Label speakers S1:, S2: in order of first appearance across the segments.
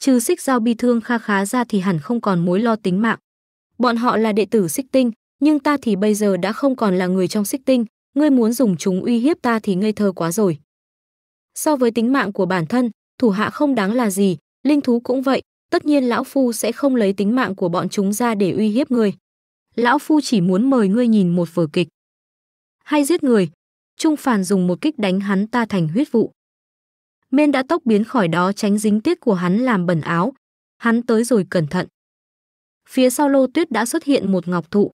S1: trừ xích giao bi thương kha khá ra thì hẳn không còn mối lo tính mạng. Bọn họ là đệ tử xích tinh, nhưng ta thì bây giờ đã không còn là người trong xích tinh, ngươi muốn dùng chúng uy hiếp ta thì ngây thơ quá rồi. So với tính mạng của bản thân, thủ hạ không đáng là gì, linh thú cũng vậy, tất nhiên lão phu sẽ không lấy tính mạng của bọn chúng ra để uy hiếp ngươi. Lão phu chỉ muốn mời ngươi nhìn một vở kịch. Hay giết người, Trung Phản dùng một kích đánh hắn ta thành huyết vụ men đã tốc biến khỏi đó tránh dính tiết của hắn làm bẩn áo. Hắn tới rồi cẩn thận. Phía sau lô tuyết đã xuất hiện một ngọc thụ.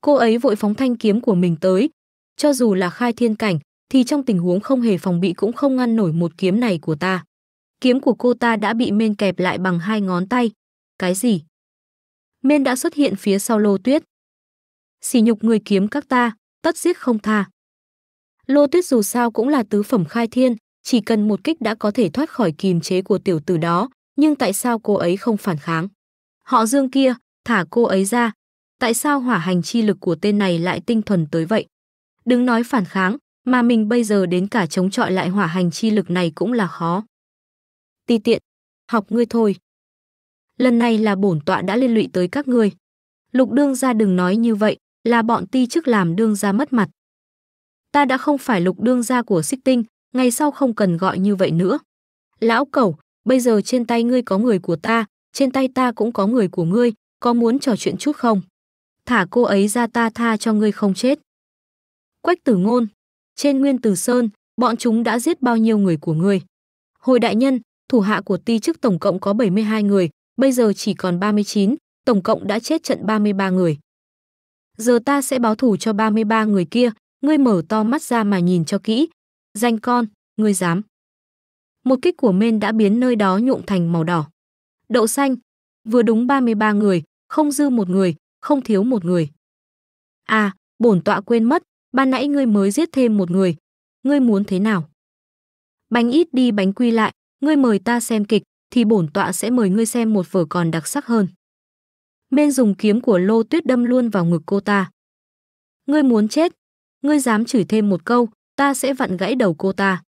S1: Cô ấy vội phóng thanh kiếm của mình tới. Cho dù là khai thiên cảnh, thì trong tình huống không hề phòng bị cũng không ngăn nổi một kiếm này của ta. Kiếm của cô ta đã bị men kẹp lại bằng hai ngón tay. Cái gì? Men đã xuất hiện phía sau lô tuyết. Xỉ nhục người kiếm các ta, tất giết không tha. Lô tuyết dù sao cũng là tứ phẩm khai thiên, chỉ cần một kích đã có thể thoát khỏi kìm chế của tiểu tử đó, nhưng tại sao cô ấy không phản kháng? Họ Dương kia, thả cô ấy ra. Tại sao hỏa hành chi lực của tên này lại tinh thuần tới vậy? Đừng nói phản kháng, mà mình bây giờ đến cả chống chọi lại hỏa hành chi lực này cũng là khó. Ti tiện, học ngươi thôi. Lần này là bổn tọa đã liên lụy tới các ngươi. Lục đương gia đừng nói như vậy, là bọn ti chức làm đương gia mất mặt. Ta đã không phải lục đương gia của xích tinh, ngày sau không cần gọi như vậy nữa. Lão cẩu, bây giờ trên tay ngươi có người của ta, trên tay ta cũng có người của ngươi, có muốn trò chuyện chút không? Thả cô ấy ra ta tha cho ngươi không chết. Quách tử ngôn, trên nguyên tử sơn, bọn chúng đã giết bao nhiêu người của ngươi? Hồi đại nhân, thủ hạ của ti chức tổng cộng có 72 người, bây giờ chỉ còn 39, tổng cộng đã chết trận 33 người. Giờ ta sẽ báo thủ cho 33 người kia, ngươi mở to mắt ra mà nhìn cho kỹ, Danh con, ngươi dám. Một kích của men đã biến nơi đó nhuộm thành màu đỏ. Đậu xanh, vừa đúng 33 người, không dư một người, không thiếu một người. À, bổn tọa quên mất, ban nãy ngươi mới giết thêm một người. Ngươi muốn thế nào? Bánh ít đi bánh quy lại, ngươi mời ta xem kịch, thì bổn tọa sẽ mời ngươi xem một vở còn đặc sắc hơn. Bên dùng kiếm của Lô Tuyết đâm luôn vào ngực cô ta. Ngươi muốn chết, ngươi dám chửi thêm một câu, ta sẽ vặn gãy đầu cô ta.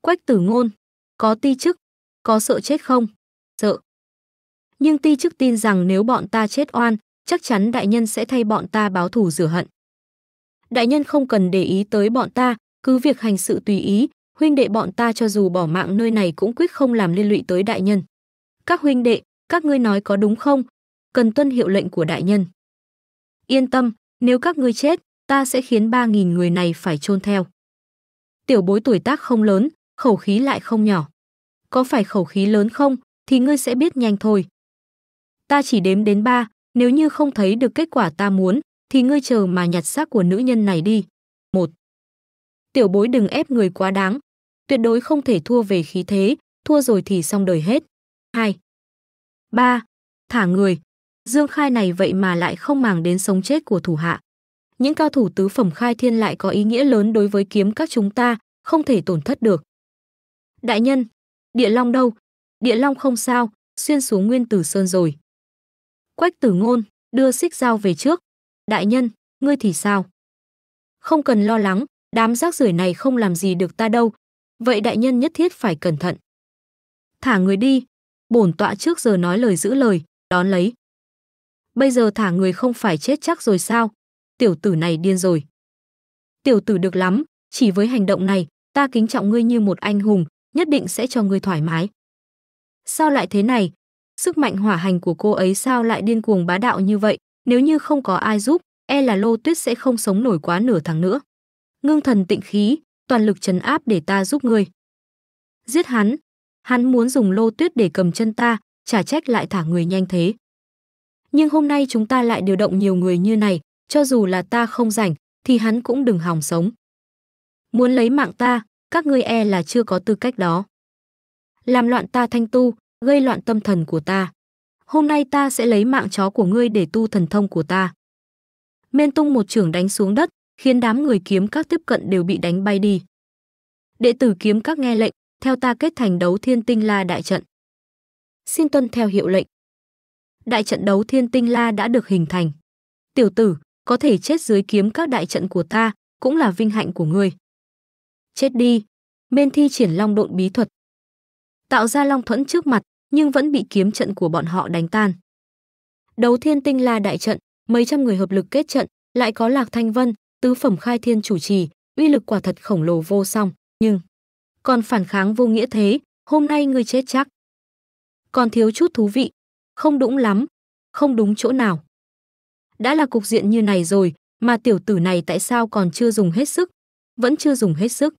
S1: Quách tử ngôn, có ti chức, có sợ chết không? Sợ. Nhưng ti chức tin rằng nếu bọn ta chết oan, chắc chắn đại nhân sẽ thay bọn ta báo thù rửa hận. Đại nhân không cần để ý tới bọn ta, cứ việc hành sự tùy ý, huynh đệ bọn ta cho dù bỏ mạng nơi này cũng quyết không làm liên lụy tới đại nhân. Các huynh đệ, các ngươi nói có đúng không? Cần tuân hiệu lệnh của đại nhân. Yên tâm, nếu các ngươi chết, ta sẽ khiến 3.000 người này phải chôn theo. Tiểu bối tuổi tác không lớn, khẩu khí lại không nhỏ. Có phải khẩu khí lớn không, thì ngươi sẽ biết nhanh thôi. Ta chỉ đếm đến ba, nếu như không thấy được kết quả ta muốn, thì ngươi chờ mà nhặt xác của nữ nhân này đi. Một, Tiểu bối đừng ép người quá đáng, tuyệt đối không thể thua về khí thế, thua rồi thì xong đời hết. 2. 3. Thả người. Dương Khai này vậy mà lại không màng đến sống chết của thủ hạ những cao thủ tứ phẩm khai thiên lại có ý nghĩa lớn đối với kiếm các chúng ta, không thể tổn thất được. Đại nhân, địa long đâu? Địa long không sao, xuyên xuống nguyên tử sơn rồi. Quách tử ngôn, đưa xích dao về trước. Đại nhân, ngươi thì sao? Không cần lo lắng, đám rác rưởi này không làm gì được ta đâu. Vậy đại nhân nhất thiết phải cẩn thận. Thả người đi. Bổn tọa trước giờ nói lời giữ lời, đón lấy. Bây giờ thả người không phải chết chắc rồi sao? tiểu tử này điên rồi. Tiểu tử được lắm, chỉ với hành động này, ta kính trọng ngươi như một anh hùng, nhất định sẽ cho ngươi thoải mái. Sao lại thế này? Sức mạnh hỏa hành của cô ấy sao lại điên cuồng bá đạo như vậy, nếu như không có ai giúp, e là Lô Tuyết sẽ không sống nổi quá nửa tháng nữa. Ngưng thần tịnh khí, toàn lực trấn áp để ta giúp ngươi. Giết hắn, hắn muốn dùng Lô Tuyết để cầm chân ta, trả trách lại thả người nhanh thế. Nhưng hôm nay chúng ta lại điều động nhiều người như này, cho dù là ta không rảnh, thì hắn cũng đừng hòng sống. Muốn lấy mạng ta, các ngươi e là chưa có tư cách đó. Làm loạn ta thanh tu, gây loạn tâm thần của ta. Hôm nay ta sẽ lấy mạng chó của ngươi để tu thần thông của ta. Miên tung một trưởng đánh xuống đất, khiến đám người kiếm các tiếp cận đều bị đánh bay đi. Đệ tử kiếm các nghe lệnh, theo ta kết thành đấu thiên tinh la đại trận. Xin tuân theo hiệu lệnh. Đại trận đấu thiên tinh la đã được hình thành. Tiểu tử, có thể chết dưới kiếm các đại trận của ta, cũng là vinh hạnh của ngươi. Chết đi. Bên thi triển long độn bí thuật. Tạo ra long thuẫn trước mặt, nhưng vẫn bị kiếm trận của bọn họ đánh tan. Đấu thiên tinh là đại trận, mấy trăm người hợp lực kết trận, lại có Lạc Thanh Vân, tứ phẩm khai thiên chủ trì, uy lực quả thật khổng lồ vô song, nhưng còn phản kháng vô nghĩa thế, hôm nay ngươi chết chắc. Còn thiếu chút thú vị, không đúng lắm, không đúng chỗ nào đã là cục diện như này rồi, mà tiểu tử này tại sao còn chưa dùng hết sức? Vẫn chưa dùng hết sức.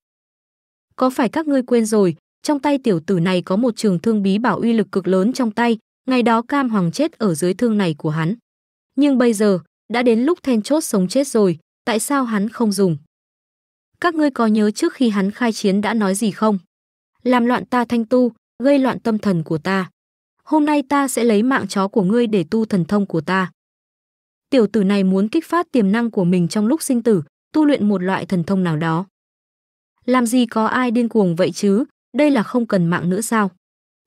S1: Có phải các ngươi quên rồi, trong tay tiểu tử này có một trường thương bí bảo uy lực cực lớn trong tay, ngày đó cam hoàng chết ở dưới thương này của hắn. Nhưng bây giờ, đã đến lúc then chốt sống chết rồi, tại sao hắn không dùng? Các ngươi có nhớ trước khi hắn khai chiến đã nói gì không? Làm loạn ta thanh tu, gây loạn tâm thần của ta. Hôm nay ta sẽ lấy mạng chó của ngươi để tu thần thông của ta tiểu tử này muốn kích phát tiềm năng của mình trong lúc sinh tử, tu luyện một loại thần thông nào đó. Làm gì có ai điên cuồng vậy chứ, đây là không cần mạng nữa sao?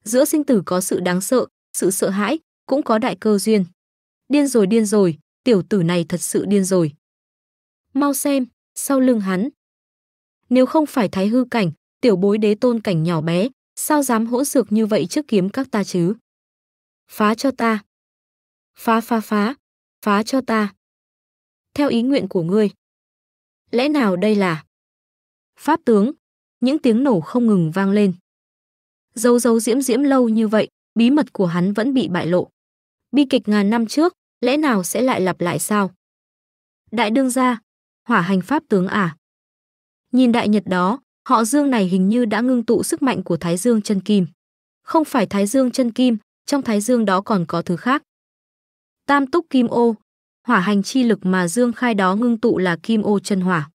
S1: Giữa sinh tử có sự đáng sợ, sự sợ hãi, cũng có đại cơ duyên. Điên rồi điên rồi, tiểu tử này thật sự điên rồi. Mau xem, sau lưng hắn. Nếu không phải thái hư cảnh, tiểu bối đế tôn cảnh nhỏ bé, sao dám hỗn dược như vậy trước kiếm các ta chứ? Phá cho ta. Phá phá phá, phá cho ta. Theo ý nguyện của ngươi. Lẽ nào đây là? Pháp tướng, những tiếng nổ không ngừng vang lên. Dấu dấu diễm diễm lâu như vậy, bí mật của hắn vẫn bị bại lộ. Bi kịch ngàn năm trước, lẽ nào sẽ lại lặp lại sao? Đại đương gia, hỏa hành pháp tướng à? Nhìn đại nhật đó, họ dương này hình như đã ngưng tụ sức mạnh của thái dương chân kim. Không phải thái dương chân kim, trong thái dương đó còn có thứ khác tam túc kim ô, hỏa hành chi lực mà Dương Khai đó ngưng tụ là kim ô chân hỏa.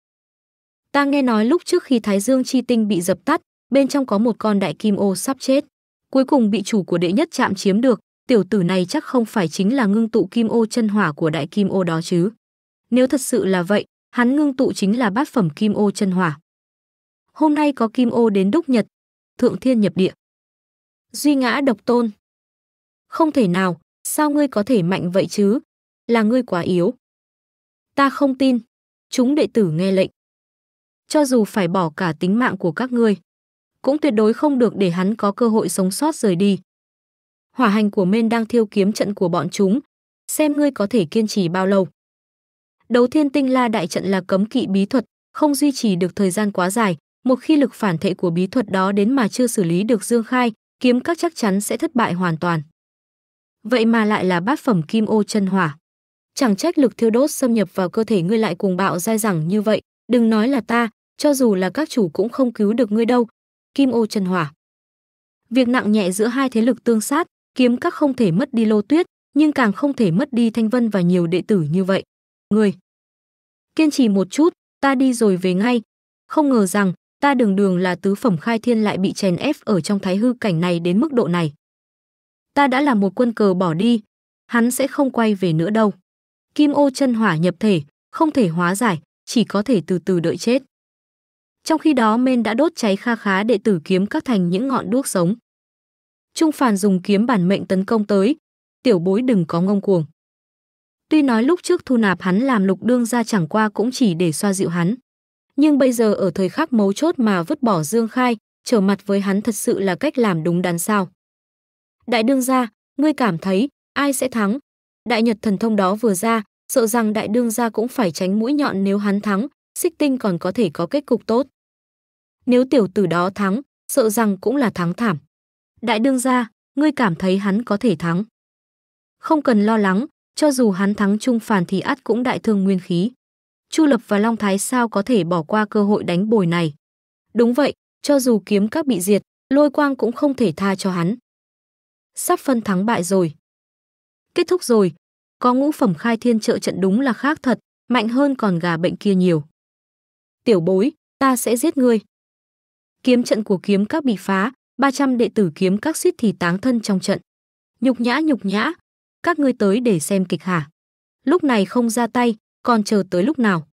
S1: Ta nghe nói lúc trước khi Thái Dương chi tinh bị dập tắt, bên trong có một con đại kim ô sắp chết. Cuối cùng bị chủ của đệ nhất chạm chiếm được, tiểu tử này chắc không phải chính là ngưng tụ kim ô chân hỏa của đại kim ô đó chứ. Nếu thật sự là vậy, hắn ngưng tụ chính là bát phẩm kim ô chân hỏa. Hôm nay có kim ô đến đúc nhật, thượng thiên nhập địa. Duy ngã độc tôn. Không thể nào, Sao ngươi có thể mạnh vậy chứ? Là ngươi quá yếu. Ta không tin. Chúng đệ tử nghe lệnh. Cho dù phải bỏ cả tính mạng của các ngươi, cũng tuyệt đối không được để hắn có cơ hội sống sót rời đi. Hỏa hành của men đang thiêu kiếm trận của bọn chúng, xem ngươi có thể kiên trì bao lâu. Đấu thiên tinh la đại trận là cấm kỵ bí thuật, không duy trì được thời gian quá dài, một khi lực phản thể của bí thuật đó đến mà chưa xử lý được Dương Khai, kiếm các chắc chắn sẽ thất bại hoàn toàn vậy mà lại là bát phẩm kim ô chân hỏa. Chẳng trách lực thiêu đốt xâm nhập vào cơ thể ngươi lại cuồng bạo dai dẳng như vậy, đừng nói là ta, cho dù là các chủ cũng không cứu được ngươi đâu. Kim ô chân hỏa. Việc nặng nhẹ giữa hai thế lực tương sát, kiếm các không thể mất đi lô tuyết, nhưng càng không thể mất đi thanh vân và nhiều đệ tử như vậy. Ngươi, kiên trì một chút, ta đi rồi về ngay. Không ngờ rằng, ta đường đường là tứ phẩm khai thiên lại bị chèn ép ở trong thái hư cảnh này đến mức độ này ta đã là một quân cờ bỏ đi, hắn sẽ không quay về nữa đâu. Kim ô chân hỏa nhập thể, không thể hóa giải, chỉ có thể từ từ đợi chết. Trong khi đó men đã đốt cháy kha khá đệ tử kiếm các thành những ngọn đuốc sống. Trung phàn dùng kiếm bản mệnh tấn công tới, tiểu bối đừng có ngông cuồng. Tuy nói lúc trước thu nạp hắn làm lục đương ra chẳng qua cũng chỉ để xoa dịu hắn. Nhưng bây giờ ở thời khắc mấu chốt mà vứt bỏ Dương Khai, trở mặt với hắn thật sự là cách làm đúng đắn sao đại đương gia ngươi cảm thấy ai sẽ thắng đại nhật thần thông đó vừa ra sợ rằng đại đương gia cũng phải tránh mũi nhọn nếu hắn thắng xích tinh còn có thể có kết cục tốt nếu tiểu tử đó thắng sợ rằng cũng là thắng thảm đại đương gia ngươi cảm thấy hắn có thể thắng không cần lo lắng cho dù hắn thắng trung phản thì ắt cũng đại thương nguyên khí chu lập và long thái sao có thể bỏ qua cơ hội đánh bồi này đúng vậy cho dù kiếm các bị diệt lôi quang cũng không thể tha cho hắn sắp phân thắng bại rồi. Kết thúc rồi, có ngũ phẩm khai thiên trợ trận đúng là khác thật, mạnh hơn còn gà bệnh kia nhiều. Tiểu bối, ta sẽ giết ngươi. Kiếm trận của kiếm các bị phá, 300 đệ tử kiếm các suýt thì táng thân trong trận. Nhục nhã nhục nhã, các ngươi tới để xem kịch hả? Lúc này không ra tay, còn chờ tới lúc nào?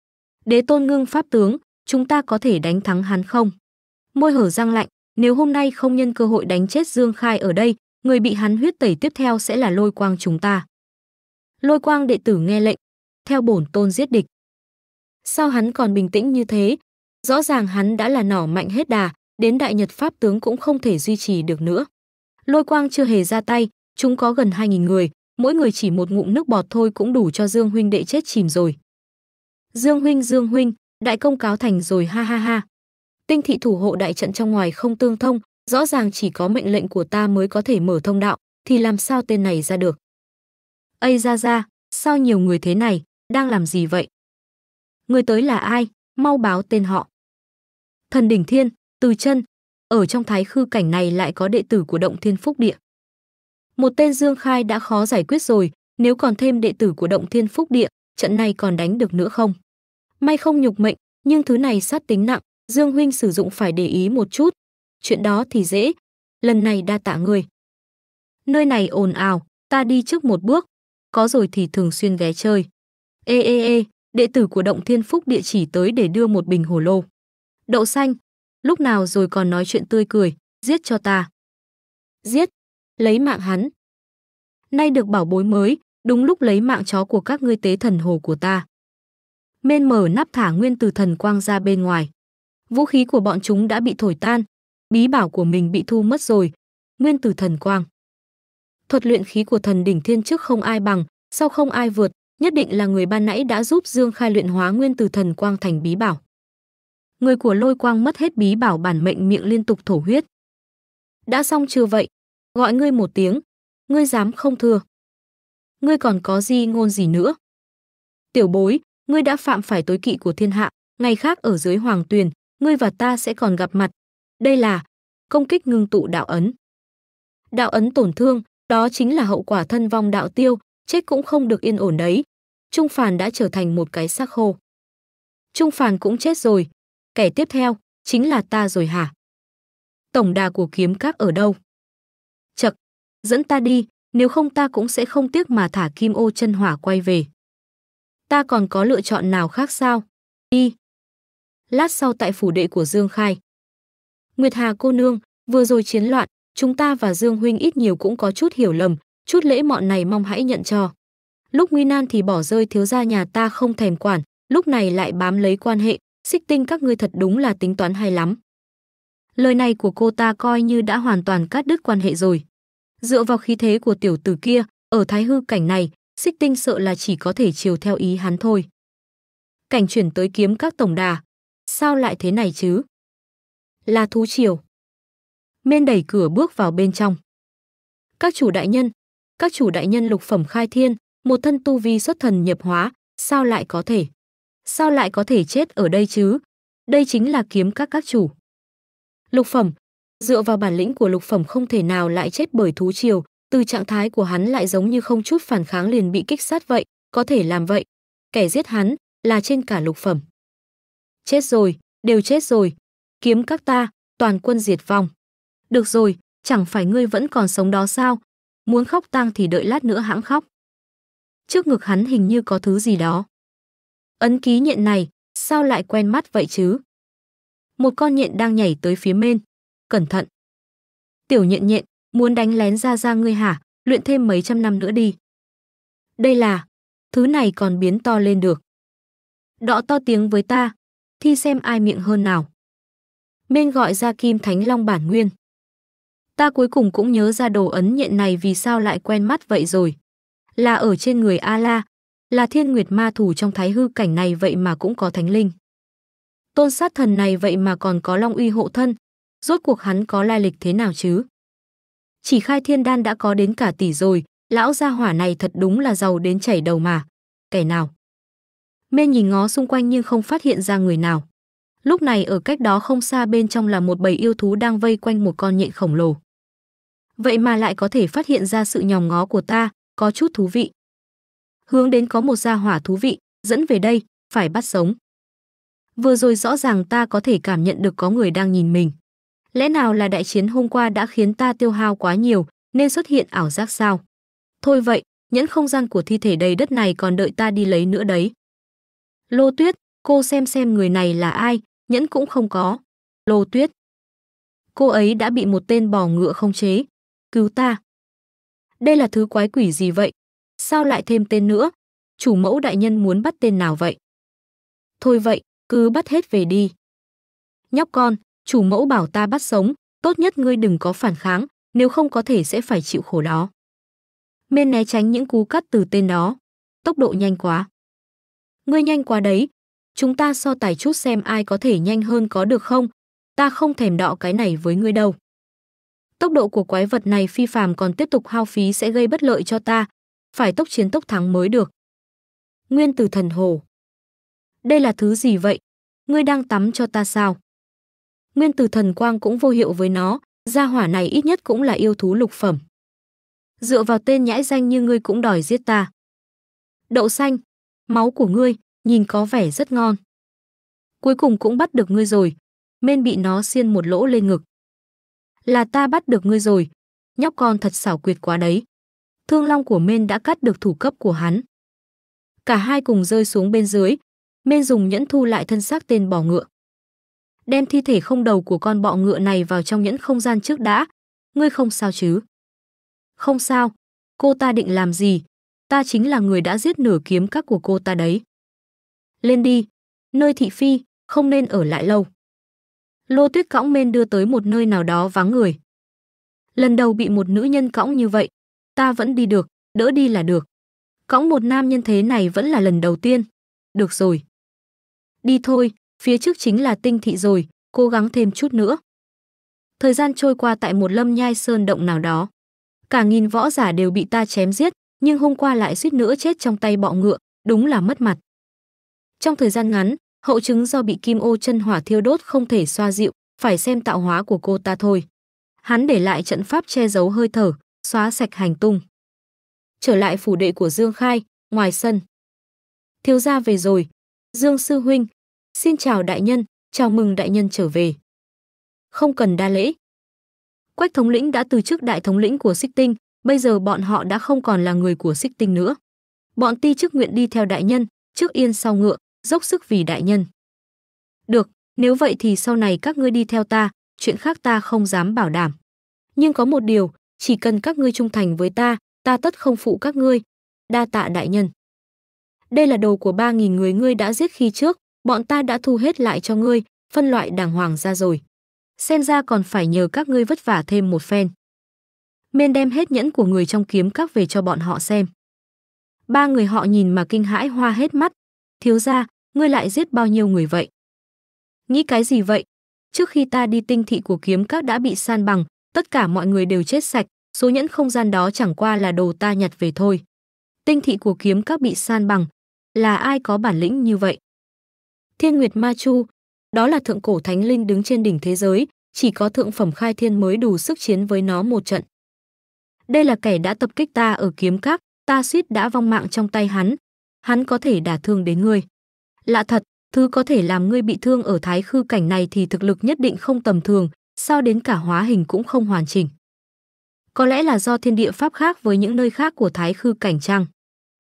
S1: Đế tôn ngưng pháp tướng, chúng ta có thể đánh thắng hắn không? Môi hở răng lạnh, nếu hôm nay không nhân cơ hội đánh chết Dương Khai ở đây, người bị hắn huyết tẩy tiếp theo sẽ là lôi quang chúng ta. Lôi quang đệ tử nghe lệnh, theo bổn tôn giết địch. Sao hắn còn bình tĩnh như thế? Rõ ràng hắn đã là nỏ mạnh hết đà, đến đại nhật pháp tướng cũng không thể duy trì được nữa. Lôi quang chưa hề ra tay, chúng có gần 2.000 người, mỗi người chỉ một ngụm nước bọt thôi cũng đủ cho Dương Huynh đệ chết chìm rồi. Dương Huynh, Dương Huynh, đại công cáo thành rồi ha ha ha. Tinh thị thủ hộ đại trận trong ngoài không tương thông, Rõ ràng chỉ có mệnh lệnh của ta mới có thể mở thông đạo, thì làm sao tên này ra được? Ây ra ra, sao nhiều người thế này, đang làm gì vậy? Người tới là ai, mau báo tên họ. Thần đỉnh thiên, từ chân, ở trong thái khư cảnh này lại có đệ tử của động thiên phúc địa. Một tên Dương Khai đã khó giải quyết rồi, nếu còn thêm đệ tử của động thiên phúc địa, trận này còn đánh được nữa không? May không nhục mệnh, nhưng thứ này sát tính nặng, Dương Huynh sử dụng phải để ý một chút, chuyện đó thì dễ. Lần này đa tạ người. Nơi này ồn ào, ta đi trước một bước. Có rồi thì thường xuyên ghé chơi. Ê ê ê, đệ tử của Động Thiên Phúc địa chỉ tới để đưa một bình hồ lô. Đậu xanh, lúc nào rồi còn nói chuyện tươi cười, giết cho ta. Giết, lấy mạng hắn. Nay được bảo bối mới, đúng lúc lấy mạng chó của các ngươi tế thần hồ của ta. Mên mở nắp thả nguyên từ thần quang ra bên ngoài. Vũ khí của bọn chúng đã bị thổi tan, bí bảo của mình bị thu mất rồi. Nguyên tử thần quang. Thuật luyện khí của thần đỉnh thiên trước không ai bằng, sau không ai vượt, nhất định là người ban nãy đã giúp Dương Khai luyện hóa nguyên tử thần quang thành bí bảo. Người của lôi quang mất hết bí bảo bản mệnh miệng liên tục thổ huyết. Đã xong chưa vậy? Gọi ngươi một tiếng. Ngươi dám không thưa. Ngươi còn có gì ngôn gì nữa? Tiểu bối, ngươi đã phạm phải tối kỵ của thiên hạ. Ngày khác ở dưới hoàng tuyền, ngươi và ta sẽ còn gặp mặt, đây là công kích ngưng tụ đạo ấn. Đạo ấn tổn thương, đó chính là hậu quả thân vong đạo tiêu, chết cũng không được yên ổn đấy. Trung Phàn đã trở thành một cái xác khô. Trung Phàn cũng chết rồi. Kẻ tiếp theo chính là ta rồi hả? Tổng đà của kiếm các ở đâu? Chậc, dẫn ta đi, nếu không ta cũng sẽ không tiếc mà thả kim ô chân hỏa quay về. Ta còn có lựa chọn nào khác sao? Đi. Lát sau tại phủ đệ của Dương Khai. Nguyệt Hà cô nương, vừa rồi chiến loạn, chúng ta và Dương huynh ít nhiều cũng có chút hiểu lầm, chút lễ mọn này mong hãy nhận cho. Lúc nguy nan thì bỏ rơi thiếu gia nhà ta không thèm quản, lúc này lại bám lấy quan hệ, xích tinh các ngươi thật đúng là tính toán hay lắm. Lời này của cô ta coi như đã hoàn toàn cắt đứt quan hệ rồi. Dựa vào khí thế của tiểu tử kia, ở thái hư cảnh này, xích tinh sợ là chỉ có thể chiều theo ý hắn thôi. Cảnh chuyển tới kiếm các tổng đà. Sao lại thế này chứ? là thú triều. Miên đẩy cửa bước vào bên trong. Các chủ đại nhân, các chủ đại nhân lục phẩm khai thiên, một thân tu vi xuất thần nhập hóa, sao lại có thể? Sao lại có thể chết ở đây chứ? Đây chính là kiếm các các chủ. Lục phẩm, dựa vào bản lĩnh của lục phẩm không thể nào lại chết bởi thú triều, từ trạng thái của hắn lại giống như không chút phản kháng liền bị kích sát vậy, có thể làm vậy. Kẻ giết hắn là trên cả lục phẩm. Chết rồi, đều chết rồi, kiếm các ta, toàn quân diệt vong. Được rồi, chẳng phải ngươi vẫn còn sống đó sao? Muốn khóc tang thì đợi lát nữa hãng khóc. Trước ngực hắn hình như có thứ gì đó. Ấn ký nhện này, sao lại quen mắt vậy chứ? Một con nhện đang nhảy tới phía mên. Cẩn thận. Tiểu nhện nhện, muốn đánh lén ra ra ngươi hả? Luyện thêm mấy trăm năm nữa đi. Đây là, thứ này còn biến to lên được. Đọ to tiếng với ta, thi xem ai miệng hơn nào. Minh gọi ra Kim Thánh Long bản nguyên. Ta cuối cùng cũng nhớ ra đồ ấn nhện này vì sao lại quen mắt vậy rồi. Là ở trên người A-La, là thiên nguyệt ma thủ trong thái hư cảnh này vậy mà cũng có thánh linh. Tôn sát thần này vậy mà còn có long uy hộ thân, rốt cuộc hắn có lai lịch thế nào chứ? Chỉ khai thiên đan đã có đến cả tỷ rồi, lão gia hỏa này thật đúng là giàu đến chảy đầu mà. Kẻ nào? Mê nhìn ngó xung quanh nhưng không phát hiện ra người nào. Lúc này ở cách đó không xa bên trong là một bầy yêu thú đang vây quanh một con nhện khổng lồ. Vậy mà lại có thể phát hiện ra sự nhòm ngó của ta, có chút thú vị. Hướng đến có một gia hỏa thú vị, dẫn về đây, phải bắt sống. Vừa rồi rõ ràng ta có thể cảm nhận được có người đang nhìn mình. Lẽ nào là đại chiến hôm qua đã khiến ta tiêu hao quá nhiều, nên xuất hiện ảo giác sao? Thôi vậy, nhẫn không gian của thi thể đầy đất này còn đợi ta đi lấy nữa đấy. Lô Tuyết, cô xem xem người này là ai, nhẫn cũng không có. Lô Tuyết. Cô ấy đã bị một tên bò ngựa không chế. Cứu ta. Đây là thứ quái quỷ gì vậy? Sao lại thêm tên nữa? Chủ mẫu đại nhân muốn bắt tên nào vậy? Thôi vậy, cứ bắt hết về đi. Nhóc con, chủ mẫu bảo ta bắt sống, tốt nhất ngươi đừng có phản kháng, nếu không có thể sẽ phải chịu khổ đó. Mên né tránh những cú cắt từ tên đó. Tốc độ nhanh quá. Ngươi nhanh quá đấy, chúng ta so tài chút xem ai có thể nhanh hơn có được không? Ta không thèm đọ cái này với ngươi đâu. Tốc độ của quái vật này phi phàm còn tiếp tục hao phí sẽ gây bất lợi cho ta, phải tốc chiến tốc thắng mới được. Nguyên tử thần hồ. Đây là thứ gì vậy? Ngươi đang tắm cho ta sao? Nguyên tử thần quang cũng vô hiệu với nó, gia hỏa này ít nhất cũng là yêu thú lục phẩm. Dựa vào tên nhãi danh như ngươi cũng đòi giết ta. Đậu xanh, máu của ngươi, nhìn có vẻ rất ngon. Cuối cùng cũng bắt được ngươi rồi, men bị nó xiên một lỗ lên ngực. Là ta bắt được ngươi rồi, nhóc con thật xảo quyệt quá đấy. Thương long của men đã cắt được thủ cấp của hắn. Cả hai cùng rơi xuống bên dưới, men dùng nhẫn thu lại thân xác tên bò ngựa. Đem thi thể không đầu của con bọ ngựa này vào trong nhẫn không gian trước đã, ngươi không sao chứ? Không sao, cô ta định làm gì? Ta chính là người đã giết nửa kiếm các của cô ta đấy lên đi, nơi thị phi, không nên ở lại lâu. Lô Tuyết cõng men đưa tới một nơi nào đó vắng người. Lần đầu bị một nữ nhân cõng như vậy, ta vẫn đi được, đỡ đi là được. Cõng một nam nhân thế này vẫn là lần đầu tiên. Được rồi. Đi thôi, phía trước chính là tinh thị rồi, cố gắng thêm chút nữa. Thời gian trôi qua tại một lâm nhai sơn động nào đó. Cả nghìn võ giả đều bị ta chém giết, nhưng hôm qua lại suýt nữa chết trong tay bọ ngựa, đúng là mất mặt. Trong thời gian ngắn, hậu chứng do bị kim ô chân hỏa thiêu đốt không thể xoa dịu, phải xem tạo hóa của cô ta thôi. Hắn để lại trận pháp che giấu hơi thở, xóa sạch hành tung. Trở lại phủ đệ của Dương Khai, ngoài sân. Thiếu gia về rồi. Dương Sư Huynh, xin chào đại nhân, chào mừng đại nhân trở về. Không cần đa lễ. Quách thống lĩnh đã từ chức đại thống lĩnh của Xích Tinh, bây giờ bọn họ đã không còn là người của Xích Tinh nữa. Bọn ti chức nguyện đi theo đại nhân, trước yên sau ngựa, dốc sức vì đại nhân. Được, nếu vậy thì sau này các ngươi đi theo ta, chuyện khác ta không dám bảo đảm. Nhưng có một điều, chỉ cần các ngươi trung thành với ta, ta tất không phụ các ngươi. Đa tạ đại nhân. Đây là đầu của 3.000 người ngươi đã giết khi trước, bọn ta đã thu hết lại cho ngươi, phân loại đàng hoàng ra rồi. Xem ra còn phải nhờ các ngươi vất vả thêm một phen. Miên đem hết nhẫn của người trong kiếm các về cho bọn họ xem. Ba người họ nhìn mà kinh hãi hoa hết mắt. Thiếu ra, ngươi lại giết bao nhiêu người vậy? Nghĩ cái gì vậy? Trước khi ta đi tinh thị của kiếm các đã bị san bằng, tất cả mọi người đều chết sạch, số nhẫn không gian đó chẳng qua là đồ ta nhặt về thôi. Tinh thị của kiếm các bị san bằng, là ai có bản lĩnh như vậy? Thiên Nguyệt Ma Chu, đó là thượng cổ thánh linh đứng trên đỉnh thế giới, chỉ có thượng phẩm khai thiên mới đủ sức chiến với nó một trận. Đây là kẻ đã tập kích ta ở kiếm các, ta suýt đã vong mạng trong tay hắn, hắn có thể đả thương đến ngươi. Lạ thật, thứ có thể làm ngươi bị thương ở thái khư cảnh này thì thực lực nhất định không tầm thường, sao đến cả hóa hình cũng không hoàn chỉnh. Có lẽ là do thiên địa pháp khác với những nơi khác của thái khư cảnh trăng.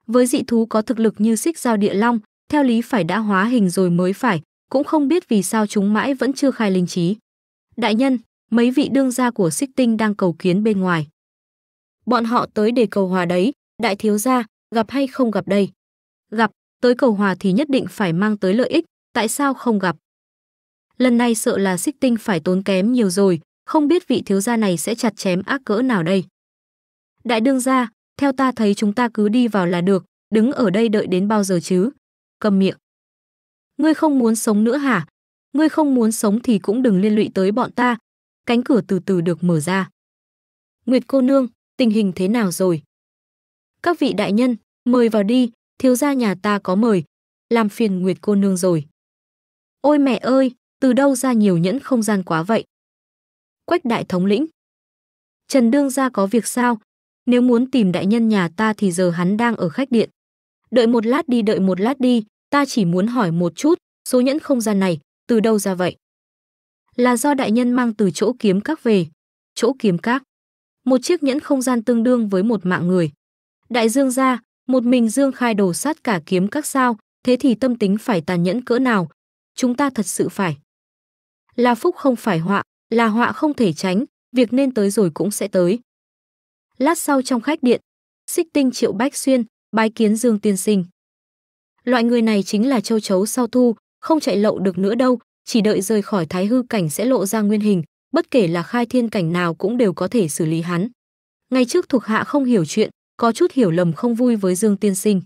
S1: Với dị thú có thực lực như xích giao địa long, theo lý phải đã hóa hình rồi mới phải, cũng không biết vì sao chúng mãi vẫn chưa khai linh trí. Đại nhân, mấy vị đương gia của xích tinh đang cầu kiến bên ngoài. Bọn họ tới để cầu hòa đấy, đại thiếu gia, gặp hay không gặp đây? Gặp, tới cầu hòa thì nhất định phải mang tới lợi ích, tại sao không gặp? Lần này sợ là xích tinh phải tốn kém nhiều rồi, không biết vị thiếu gia này sẽ chặt chém ác cỡ nào đây. Đại đương gia, theo ta thấy chúng ta cứ đi vào là được, đứng ở đây đợi đến bao giờ chứ? Cầm miệng. Ngươi không muốn sống nữa hả? Ngươi không muốn sống thì cũng đừng liên lụy tới bọn ta. Cánh cửa từ từ được mở ra. Nguyệt cô nương, tình hình thế nào rồi? Các vị đại nhân, mời vào đi, thiếu gia nhà ta có mời, làm phiền Nguyệt cô nương rồi. Ôi mẹ ơi, từ đâu ra nhiều nhẫn không gian quá vậy? Quách đại thống lĩnh. Trần Đương gia có việc sao? Nếu muốn tìm đại nhân nhà ta thì giờ hắn đang ở khách điện. Đợi một lát đi đợi một lát đi, ta chỉ muốn hỏi một chút, số nhẫn không gian này, từ đâu ra vậy? Là do đại nhân mang từ chỗ kiếm các về. Chỗ kiếm các. Một chiếc nhẫn không gian tương đương với một mạng người. Đại dương gia, một mình Dương Khai đổ sát cả kiếm các sao, thế thì tâm tính phải tàn nhẫn cỡ nào? Chúng ta thật sự phải. Là phúc không phải họa, là họa không thể tránh, việc nên tới rồi cũng sẽ tới. Lát sau trong khách điện, xích tinh triệu bách xuyên, bái kiến Dương Tiên Sinh. Loại người này chính là châu chấu sau thu, không chạy lậu được nữa đâu, chỉ đợi rời khỏi thái hư cảnh sẽ lộ ra nguyên hình, bất kể là khai thiên cảnh nào cũng đều có thể xử lý hắn. Ngày trước thuộc hạ không hiểu chuyện, có chút hiểu lầm không vui với Dương Tiên Sinh.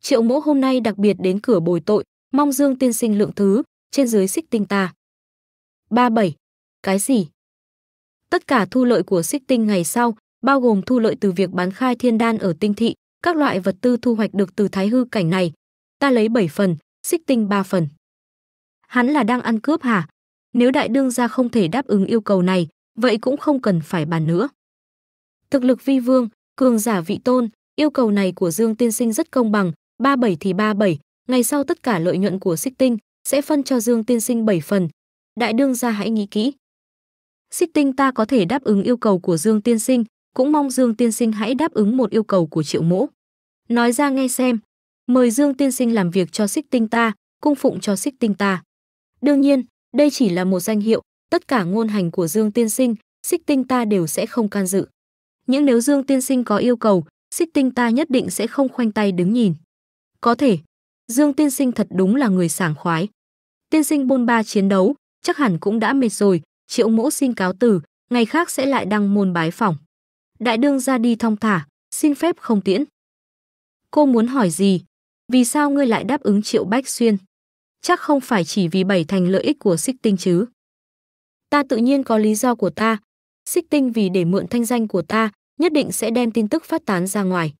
S1: Triệu mỗ hôm nay đặc biệt đến cửa bồi tội, mong Dương Tiên Sinh lượng thứ, trên dưới xích tinh ta. 37. Cái gì? Tất cả thu lợi của xích tinh ngày sau, bao gồm thu lợi từ việc bán khai thiên đan ở tinh thị, các loại vật tư thu hoạch được từ thái hư cảnh này. Ta lấy 7 phần, xích tinh 3 phần. Hắn là đang ăn cướp hả? Nếu đại đương gia không thể đáp ứng yêu cầu này, vậy cũng không cần phải bàn nữa. Thực lực vi vương, Cường giả vị tôn, yêu cầu này của Dương Tiên Sinh rất công bằng, 37 thì 37, ngày sau tất cả lợi nhuận của xích tinh sẽ phân cho Dương Tiên Sinh 7 phần. Đại đương gia hãy nghĩ kỹ. Xích tinh ta có thể đáp ứng yêu cầu của Dương Tiên Sinh, cũng mong Dương Tiên Sinh hãy đáp ứng một yêu cầu của Triệu Mỗ. Nói ra nghe xem, mời Dương Tiên Sinh làm việc cho xích tinh ta, cung phụng cho xích tinh ta. Đương nhiên, đây chỉ là một danh hiệu, tất cả ngôn hành của Dương Tiên Sinh, xích tinh ta đều sẽ không can dự. Nhưng nếu Dương tiên sinh có yêu cầu, xích tinh ta nhất định sẽ không khoanh tay đứng nhìn. Có thể, Dương tiên sinh thật đúng là người sảng khoái. Tiên sinh bôn ba chiến đấu, chắc hẳn cũng đã mệt rồi, triệu mỗ xin cáo từ, ngày khác sẽ lại đăng môn bái phỏng. Đại đương ra đi thong thả, xin phép không tiễn. Cô muốn hỏi gì? Vì sao ngươi lại đáp ứng triệu bách xuyên? Chắc không phải chỉ vì bảy thành lợi ích của xích tinh chứ. Ta tự nhiên có lý do của ta, xích tinh vì để mượn thanh danh của ta, nhất định sẽ đem tin tức phát tán ra ngoài.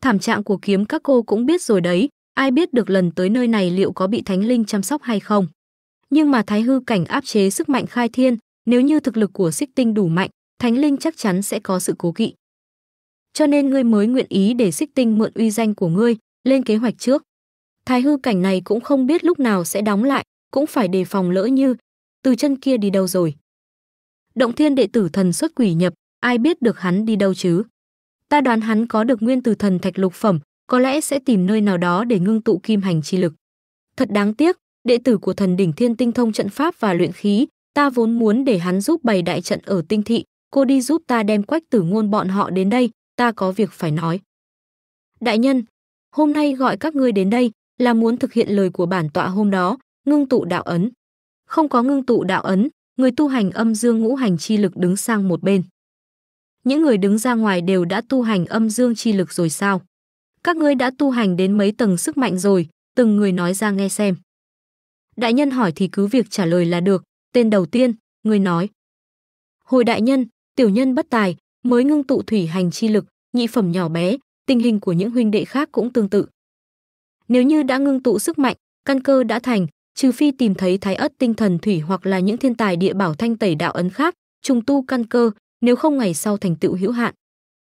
S1: Thảm trạng của kiếm các cô cũng biết rồi đấy, ai biết được lần tới nơi này liệu có bị thánh linh chăm sóc hay không. Nhưng mà thái hư cảnh áp chế sức mạnh khai thiên, nếu như thực lực của xích tinh đủ mạnh, thánh linh chắc chắn sẽ có sự cố kỵ. Cho nên ngươi mới nguyện ý để xích tinh mượn uy danh của ngươi, lên kế hoạch trước. Thái hư cảnh này cũng không biết lúc nào sẽ đóng lại, cũng phải đề phòng lỡ như từ chân kia đi đâu rồi động thiên đệ tử thần xuất quỷ nhập, ai biết được hắn đi đâu chứ? Ta đoán hắn có được nguyên từ thần thạch lục phẩm, có lẽ sẽ tìm nơi nào đó để ngưng tụ kim hành chi lực. Thật đáng tiếc, đệ tử của thần đỉnh thiên tinh thông trận pháp và luyện khí, ta vốn muốn để hắn giúp bày đại trận ở tinh thị, cô đi giúp ta đem quách tử ngôn bọn họ đến đây, ta có việc phải nói. Đại nhân, hôm nay gọi các ngươi đến đây là muốn thực hiện lời của bản tọa hôm đó, ngưng tụ đạo ấn. Không có ngưng tụ đạo ấn, người tu hành âm dương ngũ hành chi lực đứng sang một bên. Những người đứng ra ngoài đều đã tu hành âm dương chi lực rồi sao? Các ngươi đã tu hành đến mấy tầng sức mạnh rồi, từng người nói ra nghe xem. Đại nhân hỏi thì cứ việc trả lời là được, tên đầu tiên, người nói. Hồi đại nhân, tiểu nhân bất tài, mới ngưng tụ thủy hành chi lực, nhị phẩm nhỏ bé, tình hình của những huynh đệ khác cũng tương tự. Nếu như đã ngưng tụ sức mạnh, căn cơ đã thành, trừ phi tìm thấy thái ất tinh thần thủy hoặc là những thiên tài địa bảo thanh tẩy đạo ấn khác, trùng tu căn cơ, nếu không ngày sau thành tựu hữu hạn.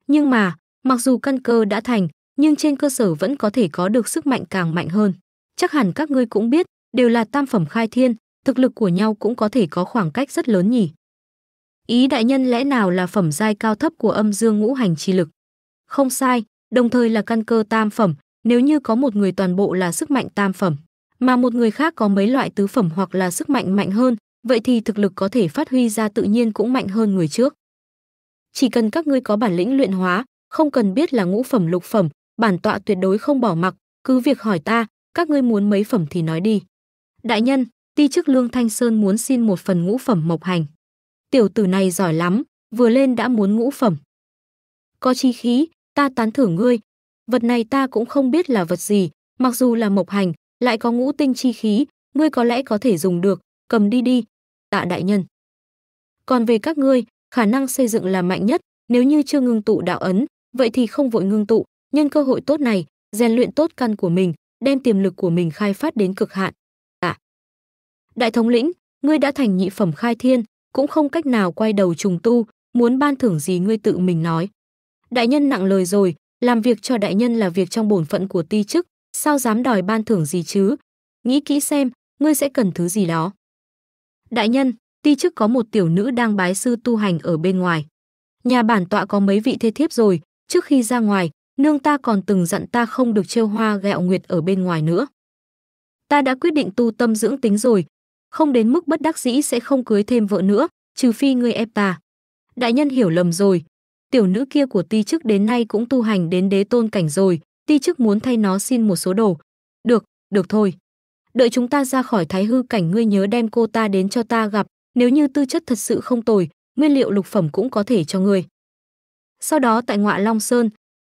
S1: Nhưng mà, mặc dù căn cơ đã thành, nhưng trên cơ sở vẫn có thể có được sức mạnh càng mạnh hơn. Chắc hẳn các ngươi cũng biết, đều là tam phẩm khai thiên, thực lực của nhau cũng có thể có khoảng cách rất lớn nhỉ. Ý đại nhân lẽ nào là phẩm giai cao thấp của âm dương ngũ hành chi lực? Không sai, đồng thời là căn cơ tam phẩm, nếu như có một người toàn bộ là sức mạnh tam phẩm mà một người khác có mấy loại tứ phẩm hoặc là sức mạnh mạnh hơn, vậy thì thực lực có thể phát huy ra tự nhiên cũng mạnh hơn người trước. Chỉ cần các ngươi có bản lĩnh luyện hóa, không cần biết là ngũ phẩm lục phẩm, bản tọa tuyệt đối không bỏ mặc, cứ việc hỏi ta, các ngươi muốn mấy phẩm thì nói đi. Đại nhân, ti chức Lương Thanh Sơn muốn xin một phần ngũ phẩm mộc hành. Tiểu tử này giỏi lắm, vừa lên đã muốn ngũ phẩm. Có chi khí, ta tán thưởng ngươi. Vật này ta cũng không biết là vật gì, mặc dù là mộc hành, lại có ngũ tinh chi khí, ngươi có lẽ có thể dùng được, cầm đi đi, tạ đại nhân. Còn về các ngươi, khả năng xây dựng là mạnh nhất, nếu như chưa ngưng tụ đạo ấn, vậy thì không vội ngưng tụ, nhân cơ hội tốt này, rèn luyện tốt căn của mình, đem tiềm lực của mình khai phát đến cực hạn. À. Đại thống lĩnh, ngươi đã thành nhị phẩm khai thiên, cũng không cách nào quay đầu trùng tu, muốn ban thưởng gì ngươi tự mình nói. Đại nhân nặng lời rồi, làm việc cho đại nhân là việc trong bổn phận của ti chức, sao dám đòi ban thưởng gì chứ? Nghĩ kỹ xem, ngươi sẽ cần thứ gì đó. Đại nhân, ti chức có một tiểu nữ đang bái sư tu hành ở bên ngoài. Nhà bản tọa có mấy vị thê thiếp rồi, trước khi ra ngoài, nương ta còn từng dặn ta không được trêu hoa gẹo nguyệt ở bên ngoài nữa. Ta đã quyết định tu tâm dưỡng tính rồi, không đến mức bất đắc dĩ sẽ không cưới thêm vợ nữa, trừ phi ngươi ép ta. Đại nhân hiểu lầm rồi, tiểu nữ kia của ti chức đến nay cũng tu hành đến đế tôn cảnh rồi, ti trước muốn thay nó xin một số đồ được được thôi đợi chúng ta ra khỏi thái hư cảnh ngươi nhớ đem cô ta đến cho ta gặp nếu như tư chất thật sự không tồi nguyên liệu lục phẩm cũng có thể cho ngươi sau đó tại ngọa long sơn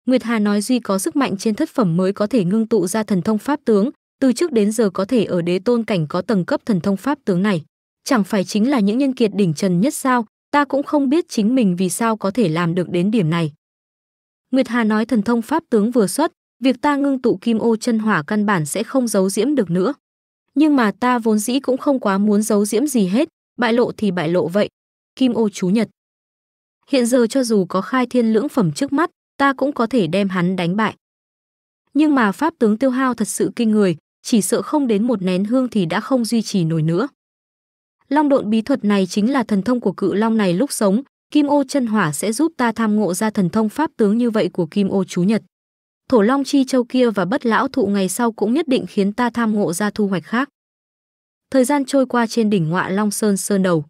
S1: nguyệt hà nói duy có sức mạnh trên thất phẩm mới có thể ngưng tụ ra thần thông pháp tướng từ trước đến giờ có thể ở đế tôn cảnh có tầng cấp thần thông pháp tướng này chẳng phải chính là những nhân kiệt đỉnh trần nhất sao ta cũng không biết chính mình vì sao có thể làm được đến điểm này nguyệt hà nói thần thông pháp tướng vừa xuất việc ta ngưng tụ kim ô chân hỏa căn bản sẽ không giấu diễm được nữa. Nhưng mà ta vốn dĩ cũng không quá muốn giấu diễm gì hết, bại lộ thì bại lộ vậy. Kim ô chú nhật. Hiện giờ cho dù có khai thiên lưỡng phẩm trước mắt, ta cũng có thể đem hắn đánh bại. Nhưng mà pháp tướng tiêu hao thật sự kinh người, chỉ sợ không đến một nén hương thì đã không duy trì nổi nữa. Long độn bí thuật này chính là thần thông của cự long này lúc sống, Kim ô chân hỏa sẽ giúp ta tham ngộ ra thần thông pháp tướng như vậy của Kim ô chú nhật thổ long chi châu kia và bất lão thụ ngày sau cũng nhất định khiến ta tham ngộ ra thu hoạch khác. Thời gian trôi qua trên đỉnh ngọa long sơn sơn đầu.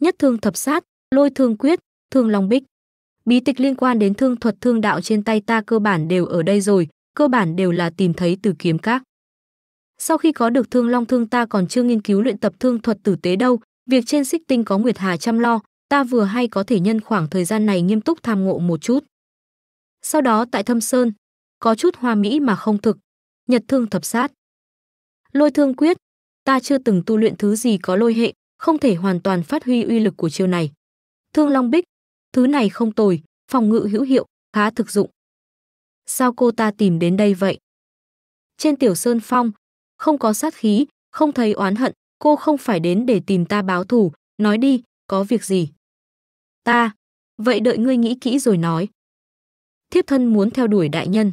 S1: Nhất thương thập sát, lôi thương quyết, thương long bích. Bí tịch liên quan đến thương thuật thương đạo trên tay ta cơ bản đều ở đây rồi, cơ bản đều là tìm thấy từ kiếm các. Sau khi có được thương long thương ta còn chưa nghiên cứu luyện tập thương thuật tử tế đâu, việc trên xích tinh có Nguyệt Hà chăm lo, ta vừa hay có thể nhân khoảng thời gian này nghiêm túc tham ngộ một chút. Sau đó tại Thâm Sơn, có chút hoa mỹ mà không thực, Nhật Thương thập sát. Lôi Thương quyết, ta chưa từng tu luyện thứ gì có lôi hệ, không thể hoàn toàn phát huy uy lực của chiêu này. Thương Long Bích, thứ này không tồi, phòng ngự hữu hiệu, khá thực dụng. Sao cô ta tìm đến đây vậy? Trên tiểu sơn phong, không có sát khí, không thấy oán hận, cô không phải đến để tìm ta báo thù, nói đi, có việc gì? Ta, vậy đợi ngươi nghĩ kỹ rồi nói thiếp thân muốn theo đuổi đại nhân.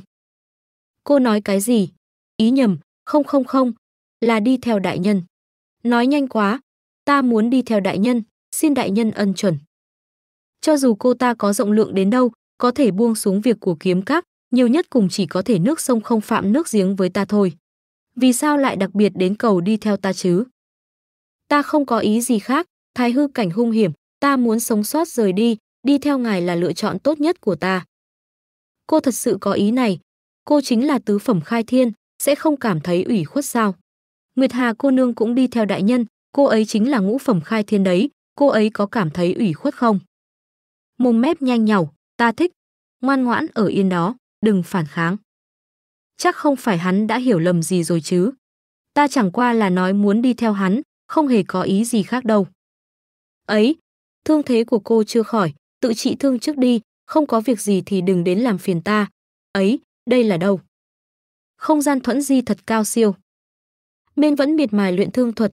S1: Cô nói cái gì? Ý nhầm, không không không, là đi theo đại nhân. Nói nhanh quá, ta muốn đi theo đại nhân, xin đại nhân ân chuẩn. Cho dù cô ta có rộng lượng đến đâu, có thể buông xuống việc của kiếm các, nhiều nhất cùng chỉ có thể nước sông không phạm nước giếng với ta thôi. Vì sao lại đặc biệt đến cầu đi theo ta chứ? Ta không có ý gì khác, thái hư cảnh hung hiểm, ta muốn sống sót rời đi, đi theo ngài là lựa chọn tốt nhất của ta cô thật sự có ý này. Cô chính là tứ phẩm khai thiên, sẽ không cảm thấy ủy khuất sao. Nguyệt Hà cô nương cũng đi theo đại nhân, cô ấy chính là ngũ phẩm khai thiên đấy, cô ấy có cảm thấy ủy khuất không? Mồm mép nhanh nhảu, ta thích, ngoan ngoãn ở yên đó, đừng phản kháng. Chắc không phải hắn đã hiểu lầm gì rồi chứ. Ta chẳng qua là nói muốn đi theo hắn, không hề có ý gì khác đâu. Ấy, thương thế của cô chưa khỏi, tự trị thương trước đi, không có việc gì thì đừng đến làm phiền ta. Ấy, đây là đâu? Không gian thuẫn di thật cao siêu. Mên vẫn miệt mài luyện thương thuật,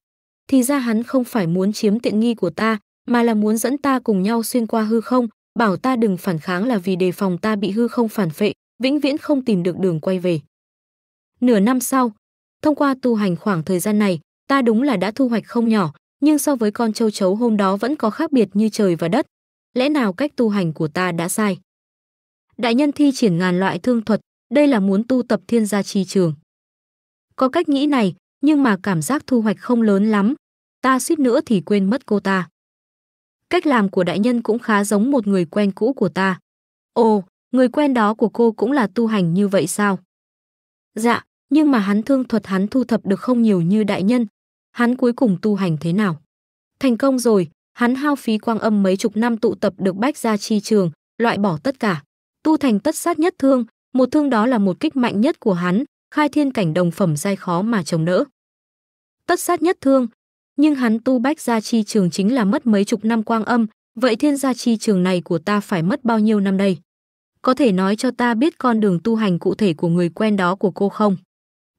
S1: thì ra hắn không phải muốn chiếm tiện nghi của ta, mà là muốn dẫn ta cùng nhau xuyên qua hư không, bảo ta đừng phản kháng là vì đề phòng ta bị hư không phản phệ, vĩnh viễn không tìm được đường quay về. Nửa năm sau, thông qua tu hành khoảng thời gian này, ta đúng là đã thu hoạch không nhỏ, nhưng so với con châu chấu hôm đó vẫn có khác biệt như trời và đất, lẽ nào cách tu hành của ta đã sai? Đại nhân thi triển ngàn loại thương thuật, đây là muốn tu tập thiên gia chi trường. Có cách nghĩ này, nhưng mà cảm giác thu hoạch không lớn lắm, ta suýt nữa thì quên mất cô ta. Cách làm của đại nhân cũng khá giống một người quen cũ của ta. Ồ, người quen đó của cô cũng là tu hành như vậy sao? Dạ, nhưng mà hắn thương thuật hắn thu thập được không nhiều như đại nhân. Hắn cuối cùng tu hành thế nào? Thành công rồi, Hắn hao phí quang âm mấy chục năm tụ tập được bách gia chi trường, loại bỏ tất cả. Tu thành tất sát nhất thương, một thương đó là một kích mạnh nhất của hắn, khai thiên cảnh đồng phẩm dai khó mà chống đỡ. Tất sát nhất thương, nhưng hắn tu bách gia chi trường chính là mất mấy chục năm quang âm, vậy thiên gia chi trường này của ta phải mất bao nhiêu năm đây? Có thể nói cho ta biết con đường tu hành cụ thể của người quen đó của cô không?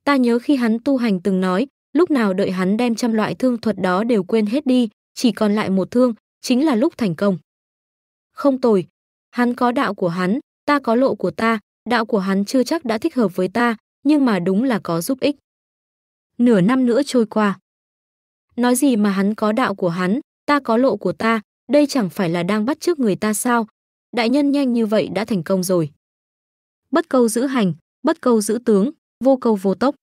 S1: Ta nhớ khi hắn tu hành từng nói, lúc nào đợi hắn đem trăm loại thương thuật đó đều quên hết đi, chỉ còn lại một thương, chính là lúc thành công. Không tồi, hắn có đạo của hắn, ta có lộ của ta, đạo của hắn chưa chắc đã thích hợp với ta, nhưng mà đúng là có giúp ích. Nửa năm nữa trôi qua. Nói gì mà hắn có đạo của hắn, ta có lộ của ta, đây chẳng phải là đang bắt trước người ta sao? Đại nhân nhanh như vậy đã thành công rồi. Bất câu giữ hành, bất câu giữ tướng, vô câu vô tốc.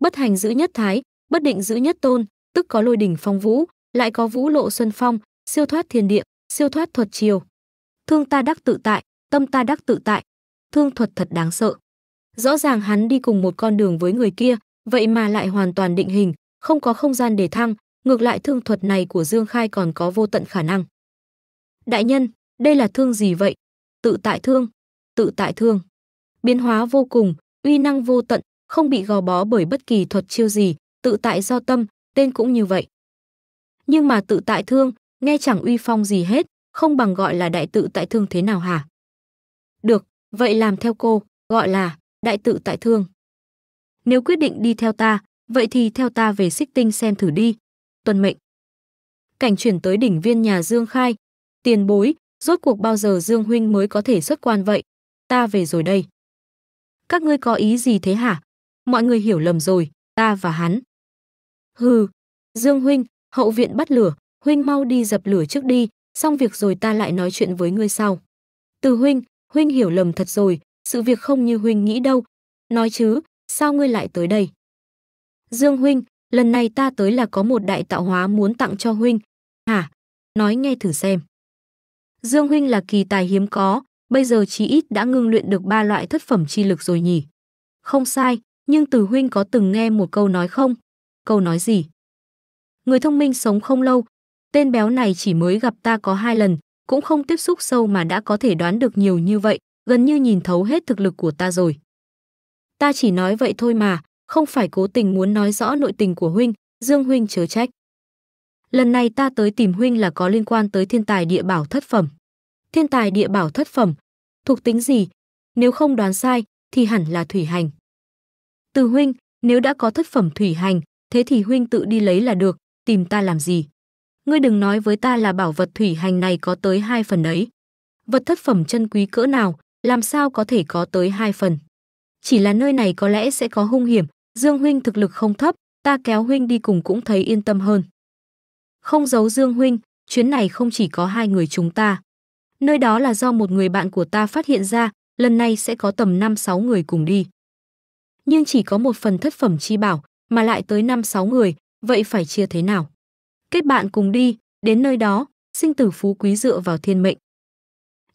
S1: Bất hành giữ nhất thái, bất định giữ nhất tôn, tức có lôi đỉnh phong vũ, lại có vũ lộ xuân phong, siêu thoát thiên địa, siêu thoát thuật chiều. Thương ta đắc tự tại, tâm ta đắc tự tại. Thương thuật thật đáng sợ. Rõ ràng hắn đi cùng một con đường với người kia, vậy mà lại hoàn toàn định hình, không có không gian để thăng, ngược lại thương thuật này của Dương Khai còn có vô tận khả năng. Đại nhân, đây là thương gì vậy? Tự tại thương, tự tại thương. Biến hóa vô cùng, uy năng vô tận, không bị gò bó bởi bất kỳ thuật chiêu gì, tự tại do tâm, tên cũng như vậy nhưng mà tự tại thương, nghe chẳng uy phong gì hết, không bằng gọi là đại tự tại thương thế nào hả? Được, vậy làm theo cô, gọi là đại tự tại thương. Nếu quyết định đi theo ta, vậy thì theo ta về xích tinh xem thử đi. Tuân mệnh. Cảnh chuyển tới đỉnh viên nhà Dương Khai. Tiền bối, rốt cuộc bao giờ Dương Huynh mới có thể xuất quan vậy? Ta về rồi đây. Các ngươi có ý gì thế hả? Mọi người hiểu lầm rồi, ta và hắn. Hừ, Dương Huynh, Hậu viện bắt lửa, huynh mau đi dập lửa trước đi, xong việc rồi ta lại nói chuyện với ngươi sau. Từ huynh, huynh hiểu lầm thật rồi, sự việc không như huynh nghĩ đâu. Nói chứ, sao ngươi lại tới đây? Dương huynh, lần này ta tới là có một đại tạo hóa muốn tặng cho huynh. Hả? Nói nghe thử xem. Dương huynh là kỳ tài hiếm có, bây giờ chí ít đã ngưng luyện được ba loại thất phẩm chi lực rồi nhỉ? Không sai, nhưng từ huynh có từng nghe một câu nói không? Câu nói gì? Người thông minh sống không lâu, tên béo này chỉ mới gặp ta có hai lần, cũng không tiếp xúc sâu mà đã có thể đoán được nhiều như vậy, gần như nhìn thấu hết thực lực của ta rồi. Ta chỉ nói vậy thôi mà, không phải cố tình muốn nói rõ nội tình của huynh, Dương huynh chớ trách. Lần này ta tới tìm huynh là có liên quan tới thiên tài địa bảo thất phẩm. Thiên tài địa bảo thất phẩm, thuộc tính gì? Nếu không đoán sai, thì hẳn là thủy hành. Từ huynh, nếu đã có thất phẩm thủy hành, thế thì huynh tự đi lấy là được, tìm ta làm gì? Ngươi đừng nói với ta là bảo vật thủy hành này có tới hai phần đấy. Vật thất phẩm chân quý cỡ nào, làm sao có thể có tới hai phần? Chỉ là nơi này có lẽ sẽ có hung hiểm, Dương Huynh thực lực không thấp, ta kéo Huynh đi cùng cũng thấy yên tâm hơn. Không giấu Dương Huynh, chuyến này không chỉ có hai người chúng ta. Nơi đó là do một người bạn của ta phát hiện ra, lần này sẽ có tầm 5-6 người cùng đi. Nhưng chỉ có một phần thất phẩm chi bảo, mà lại tới 5-6 người, vậy phải chia thế nào? Kết bạn cùng đi, đến nơi đó, sinh tử phú quý dựa vào thiên mệnh.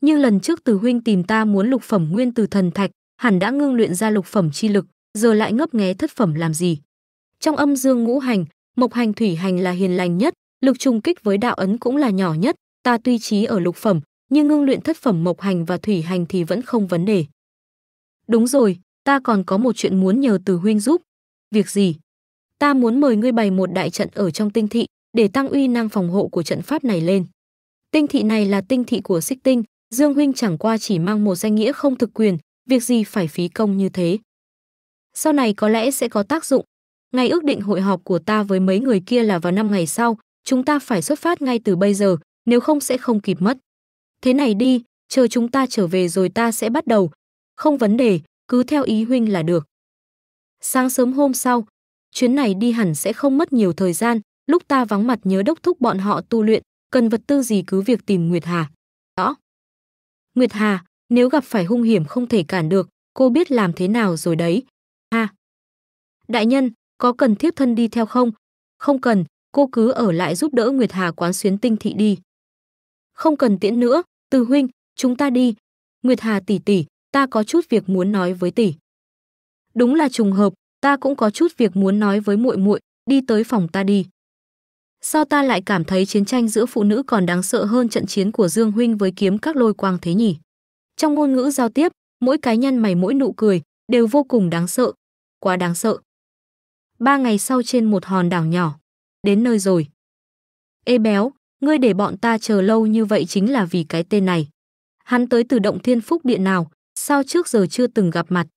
S1: Như lần trước Từ huynh tìm ta muốn lục phẩm nguyên từ thần thạch, hẳn đã ngưng luyện ra lục phẩm chi lực, giờ lại ngấp nghé thất phẩm làm gì? Trong âm dương ngũ hành, mộc hành thủy hành là hiền lành nhất, lực trùng kích với đạo ấn cũng là nhỏ nhất, ta tuy trí ở lục phẩm, nhưng ngưng luyện thất phẩm mộc hành và thủy hành thì vẫn không vấn đề. Đúng rồi, ta còn có một chuyện muốn nhờ Từ huynh giúp. Việc gì? ta muốn mời ngươi bày một đại trận ở trong tinh thị để tăng uy năng phòng hộ của trận pháp này lên. Tinh thị này là tinh thị của xích tinh, Dương Huynh chẳng qua chỉ mang một danh nghĩa không thực quyền, việc gì phải phí công như thế. Sau này có lẽ sẽ có tác dụng. Ngày ước định hội họp của ta với mấy người kia là vào năm ngày sau, chúng ta phải xuất phát ngay từ bây giờ, nếu không sẽ không kịp mất. Thế này đi, chờ chúng ta trở về rồi ta sẽ bắt đầu. Không vấn đề, cứ theo ý huynh là được. Sáng sớm hôm sau, chuyến này đi hẳn sẽ không mất nhiều thời gian, lúc ta vắng mặt nhớ đốc thúc bọn họ tu luyện, cần vật tư gì cứ việc tìm Nguyệt Hà. Đó. Nguyệt Hà, nếu gặp phải hung hiểm không thể cản được, cô biết làm thế nào rồi đấy. Ha. Đại nhân, có cần thiếp thân đi theo không? Không cần, cô cứ ở lại giúp đỡ Nguyệt Hà quán xuyến tinh thị đi. Không cần tiễn nữa, Từ huynh, chúng ta đi. Nguyệt Hà tỷ tỷ, ta có chút việc muốn nói với tỷ. Đúng là trùng hợp, ta cũng có chút việc muốn nói với muội muội, đi tới phòng ta đi. Sao ta lại cảm thấy chiến tranh giữa phụ nữ còn đáng sợ hơn trận chiến của Dương Huynh với kiếm các lôi quang thế nhỉ? Trong ngôn ngữ giao tiếp, mỗi cái nhăn mày mỗi nụ cười đều vô cùng đáng sợ, quá đáng sợ. Ba ngày sau trên một hòn đảo nhỏ, đến nơi rồi. Ê béo, ngươi để bọn ta chờ lâu như vậy chính là vì cái tên này. Hắn tới từ động thiên phúc điện nào, sao trước giờ chưa từng gặp mặt.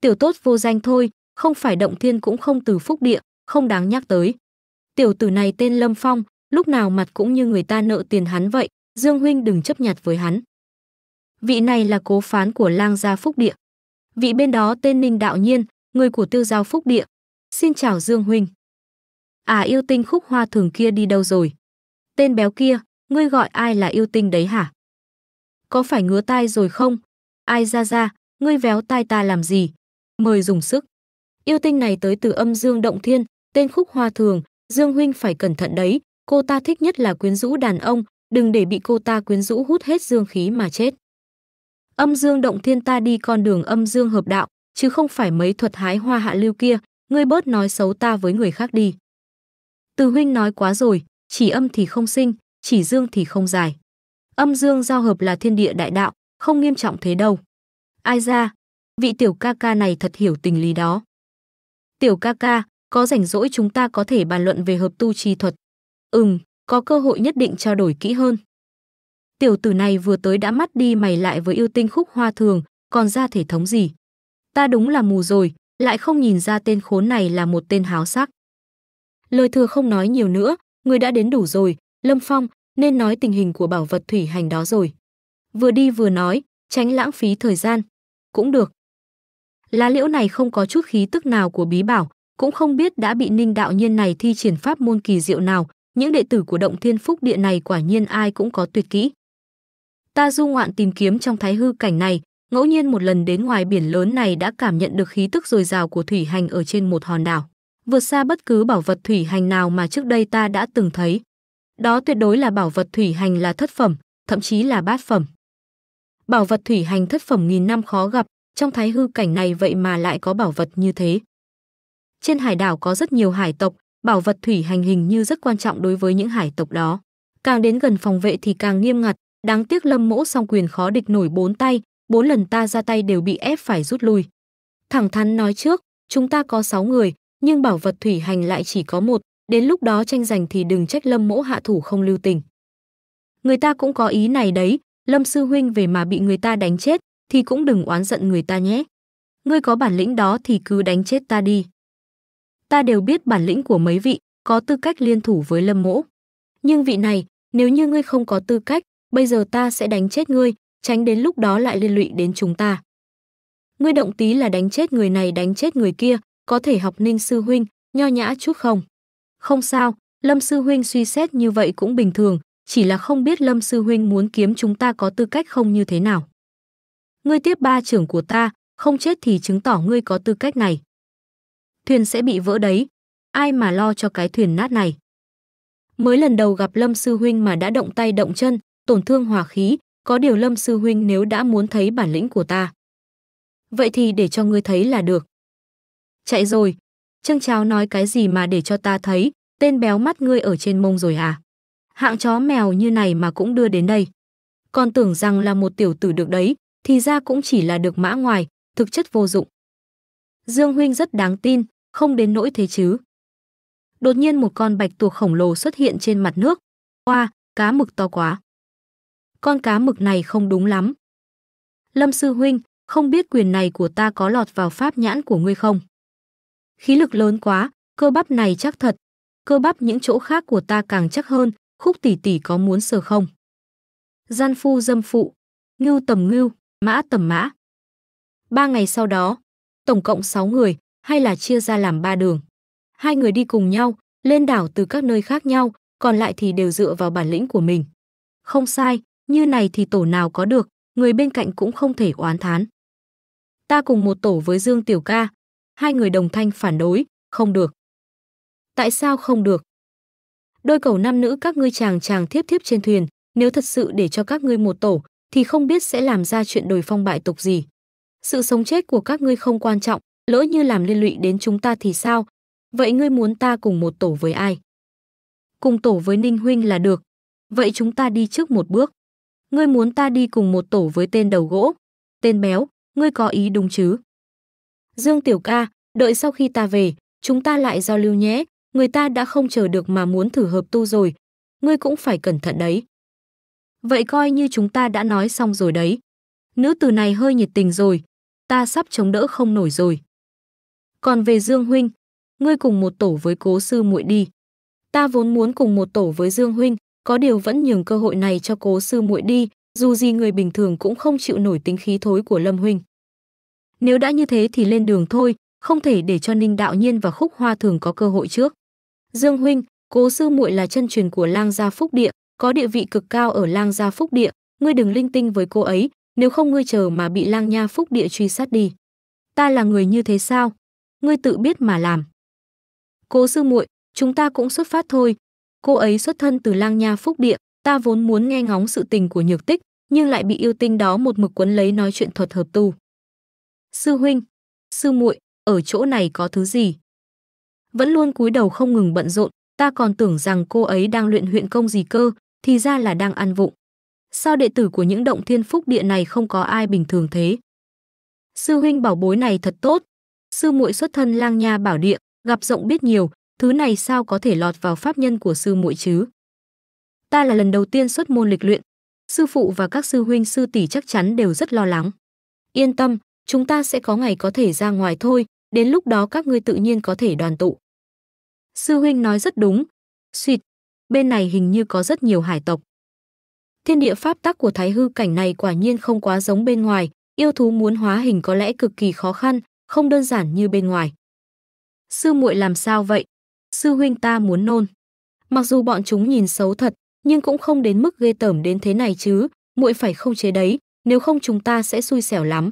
S1: Tiểu tốt vô danh thôi, không phải động thiên cũng không từ phúc địa, không đáng nhắc tới. Tiểu tử này tên Lâm Phong, lúc nào mặt cũng như người ta nợ tiền hắn vậy, Dương huynh đừng chấp nhặt với hắn. Vị này là cố phán của lang gia phúc địa. Vị bên đó tên Ninh Đạo Nhiên, người của tiêu giao phúc địa. Xin chào Dương huynh. À yêu tinh khúc hoa thường kia đi đâu rồi? Tên béo kia, ngươi gọi ai là yêu tinh đấy hả? Có phải ngứa tai rồi không? Ai ra ra, ngươi véo tai ta làm gì? Mời dùng sức. Yêu tinh này tới từ âm dương động thiên, tên khúc hoa thường, Dương huynh phải cẩn thận đấy, cô ta thích nhất là quyến rũ đàn ông, đừng để bị cô ta quyến rũ hút hết dương khí mà chết. Âm dương động thiên ta đi con đường âm dương hợp đạo, chứ không phải mấy thuật hái hoa hạ lưu kia, ngươi bớt nói xấu ta với người khác đi. Từ huynh nói quá rồi, chỉ âm thì không sinh, chỉ dương thì không dài. Âm dương giao hợp là thiên địa đại đạo, không nghiêm trọng thế đâu. Ai ra, vị tiểu ca ca này thật hiểu tình lý đó. Tiểu ca ca, có rảnh rỗi chúng ta có thể bàn luận về hợp tu trì thuật. Ừm, có cơ hội nhất định trao đổi kỹ hơn. Tiểu tử này vừa tới đã mắt đi mày lại với yêu tinh khúc hoa thường, còn ra thể thống gì. Ta đúng là mù rồi, lại không nhìn ra tên khốn này là một tên háo sắc. Lời thừa không nói nhiều nữa, người đã đến đủ rồi, Lâm Phong, nên nói tình hình của bảo vật thủy hành đó rồi. Vừa đi vừa nói, tránh lãng phí thời gian. Cũng được lá liễu này không có chút khí tức nào của bí bảo, cũng không biết đã bị Ninh đạo nhân này thi triển pháp môn kỳ diệu nào, những đệ tử của Động Thiên Phúc Điện này quả nhiên ai cũng có tuyệt kỹ. Ta du ngoạn tìm kiếm trong thái hư cảnh này, ngẫu nhiên một lần đến ngoài biển lớn này đã cảm nhận được khí tức dồi dào của thủy hành ở trên một hòn đảo, vượt xa bất cứ bảo vật thủy hành nào mà trước đây ta đã từng thấy. Đó tuyệt đối là bảo vật thủy hành là thất phẩm, thậm chí là bát phẩm. Bảo vật thủy hành thất phẩm nghìn năm khó gặp, trong thái hư cảnh này vậy mà lại có bảo vật như thế. Trên hải đảo có rất nhiều hải tộc, bảo vật thủy hành hình như rất quan trọng đối với những hải tộc đó. Càng đến gần phòng vệ thì càng nghiêm ngặt, đáng tiếc Lâm Mỗ song quyền khó địch nổi bốn tay, bốn lần ta ra tay đều bị ép phải rút lui. Thẳng thắn nói trước, chúng ta có sáu người, nhưng bảo vật thủy hành lại chỉ có một, đến lúc đó tranh giành thì đừng trách Lâm Mỗ hạ thủ không lưu tình. Người ta cũng có ý này đấy, Lâm sư huynh về mà bị người ta đánh chết, thì cũng đừng oán giận người ta nhé. Ngươi có bản lĩnh đó thì cứ đánh chết ta đi. Ta đều biết bản lĩnh của mấy vị, có tư cách liên thủ với Lâm Mỗ. Nhưng vị này, nếu như ngươi không có tư cách, bây giờ ta sẽ đánh chết ngươi, tránh đến lúc đó lại liên lụy đến chúng ta. Ngươi động tí là đánh chết người này đánh chết người kia, có thể học Ninh sư huynh, nho nhã chút không? Không sao, Lâm sư huynh suy xét như vậy cũng bình thường, chỉ là không biết Lâm sư huynh muốn kiếm chúng ta có tư cách không như thế nào ngươi tiếp ba trưởng của ta, không chết thì chứng tỏ ngươi có tư cách này. Thuyền sẽ bị vỡ đấy, ai mà lo cho cái thuyền nát này. Mới lần đầu gặp Lâm Sư Huynh mà đã động tay động chân, tổn thương hòa khí, có điều Lâm Sư Huynh nếu đã muốn thấy bản lĩnh của ta. Vậy thì để cho ngươi thấy là được. Chạy rồi, Trương Cháo nói cái gì mà để cho ta thấy, tên béo mắt ngươi ở trên mông rồi à? Hạng chó mèo như này mà cũng đưa đến đây. Còn tưởng rằng là một tiểu tử được đấy, thì ra cũng chỉ là được mã ngoài, thực chất vô dụng. Dương huynh rất đáng tin, không đến nỗi thế chứ. Đột nhiên một con bạch tuộc khổng lồ xuất hiện trên mặt nước. Oa, cá mực to quá. Con cá mực này không đúng lắm. Lâm sư huynh, không biết quyền này của ta có lọt vào pháp nhãn của ngươi không? Khí lực lớn quá, cơ bắp này chắc thật. Cơ bắp những chỗ khác của ta càng chắc hơn, khúc tỷ tỷ có muốn sờ không? Gian phu dâm phụ, ngưu tầm ngưu, Mã tầm mã. Ba ngày sau đó, tổng cộng 6 người, hay là chia ra làm ba đường. Hai người đi cùng nhau, lên đảo từ các nơi khác nhau, còn lại thì đều dựa vào bản lĩnh của mình. Không sai, như này thì tổ nào có được, người bên cạnh cũng không thể oán thán. Ta cùng một tổ với Dương Tiểu Ca, hai người đồng thanh phản đối, không được. Tại sao không được? Đôi cầu nam nữ các ngươi chàng chàng thiếp thiếp trên thuyền, nếu thật sự để cho các ngươi một tổ, thì không biết sẽ làm ra chuyện đổi phong bại tục gì. Sự sống chết của các ngươi không quan trọng, lỡ như làm liên lụy đến chúng ta thì sao? Vậy ngươi muốn ta cùng một tổ với ai? Cùng tổ với Ninh Huynh là được. Vậy chúng ta đi trước một bước. Ngươi muốn ta đi cùng một tổ với tên đầu gỗ, tên béo, ngươi có ý đúng chứ? Dương Tiểu Ca, đợi sau khi ta về, chúng ta lại giao lưu nhé, người ta đã không chờ được mà muốn thử hợp tu rồi, ngươi cũng phải cẩn thận đấy. Vậy coi như chúng ta đã nói xong rồi đấy. Nữ tử này hơi nhiệt tình rồi, ta sắp chống đỡ không nổi rồi. Còn về Dương Huynh, ngươi cùng một tổ với cố sư muội đi. Ta vốn muốn cùng một tổ với Dương Huynh, có điều vẫn nhường cơ hội này cho cố sư muội đi, dù gì người bình thường cũng không chịu nổi tính khí thối của Lâm Huynh. Nếu đã như thế thì lên đường thôi, không thể để cho Ninh Đạo Nhiên và Khúc Hoa Thường có cơ hội trước. Dương Huynh, cố sư muội là chân truyền của lang gia phúc địa, có địa vị cực cao ở lang gia phúc địa, ngươi đừng linh tinh với cô ấy, nếu không ngươi chờ mà bị lang nha phúc địa truy sát đi. Ta là người như thế sao? Ngươi tự biết mà làm. Cố sư muội, chúng ta cũng xuất phát thôi. Cô ấy xuất thân từ lang nha phúc địa, ta vốn muốn nghe ngóng sự tình của nhược tích, nhưng lại bị yêu tinh đó một mực quấn lấy nói chuyện thuật hợp tu. Sư huynh, sư muội, ở chỗ này có thứ gì? Vẫn luôn cúi đầu không ngừng bận rộn, ta còn tưởng rằng cô ấy đang luyện huyện công gì cơ, thì ra là đang ăn vụng. Sao đệ tử của những động thiên phúc địa này không có ai bình thường thế? Sư huynh bảo bối này thật tốt. Sư muội xuất thân lang nha bảo địa, gặp rộng biết nhiều, thứ này sao có thể lọt vào pháp nhân của sư muội chứ? Ta là lần đầu tiên xuất môn lịch luyện, sư phụ và các sư huynh sư tỷ chắc chắn đều rất lo lắng. Yên tâm, chúng ta sẽ có ngày có thể ra ngoài thôi, đến lúc đó các ngươi tự nhiên có thể đoàn tụ. Sư huynh nói rất đúng. Xuyệt, bên này hình như có rất nhiều hải tộc. Thiên địa pháp tắc của thái hư cảnh này quả nhiên không quá giống bên ngoài, yêu thú muốn hóa hình có lẽ cực kỳ khó khăn, không đơn giản như bên ngoài. Sư muội làm sao vậy? Sư huynh ta muốn nôn. Mặc dù bọn chúng nhìn xấu thật, nhưng cũng không đến mức ghê tởm đến thế này chứ, muội phải không chế đấy, nếu không chúng ta sẽ xui xẻo lắm.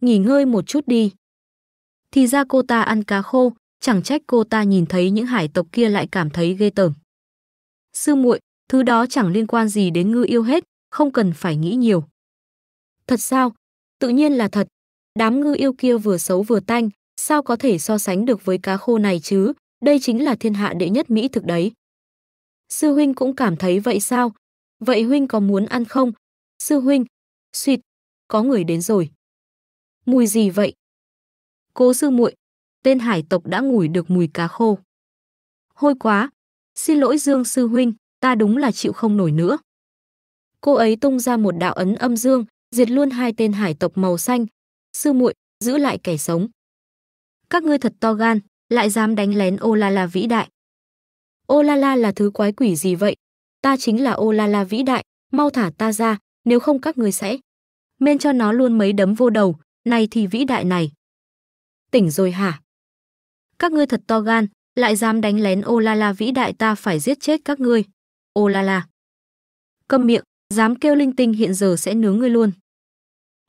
S1: Nghỉ ngơi một chút đi. Thì ra cô ta ăn cá khô, chẳng trách cô ta nhìn thấy những hải tộc kia lại cảm thấy ghê tởm. Sư muội, thứ đó chẳng liên quan gì đến ngư yêu hết, không cần phải nghĩ nhiều. Thật sao? Tự nhiên là thật. Đám ngư yêu kia vừa xấu vừa tanh, sao có thể so sánh được với cá khô này chứ? Đây chính là thiên hạ đệ nhất mỹ thực đấy. Sư huynh cũng cảm thấy vậy sao? Vậy huynh có muốn ăn không? Sư huynh, suýt, có người đến rồi. Mùi gì vậy? Cố sư muội, tên hải tộc đã ngửi được mùi cá khô. Hôi quá, Xin lỗi Dương Sư Huynh, ta đúng là chịu không nổi nữa. Cô ấy tung ra một đạo ấn âm dương, diệt luôn hai tên hải tộc màu xanh. Sư muội, giữ lại kẻ sống. Các ngươi thật to gan, lại dám đánh lén ô la la vĩ đại. Ô la la là thứ quái quỷ gì vậy? Ta chính là ô la la vĩ đại, mau thả ta ra, nếu không các ngươi sẽ. men cho nó luôn mấy đấm vô đầu, này thì vĩ đại này. Tỉnh rồi hả? Các ngươi thật to gan, lại dám đánh lén ô la la vĩ đại ta phải giết chết các ngươi ô la la câm miệng dám kêu linh tinh hiện giờ sẽ nướng ngươi luôn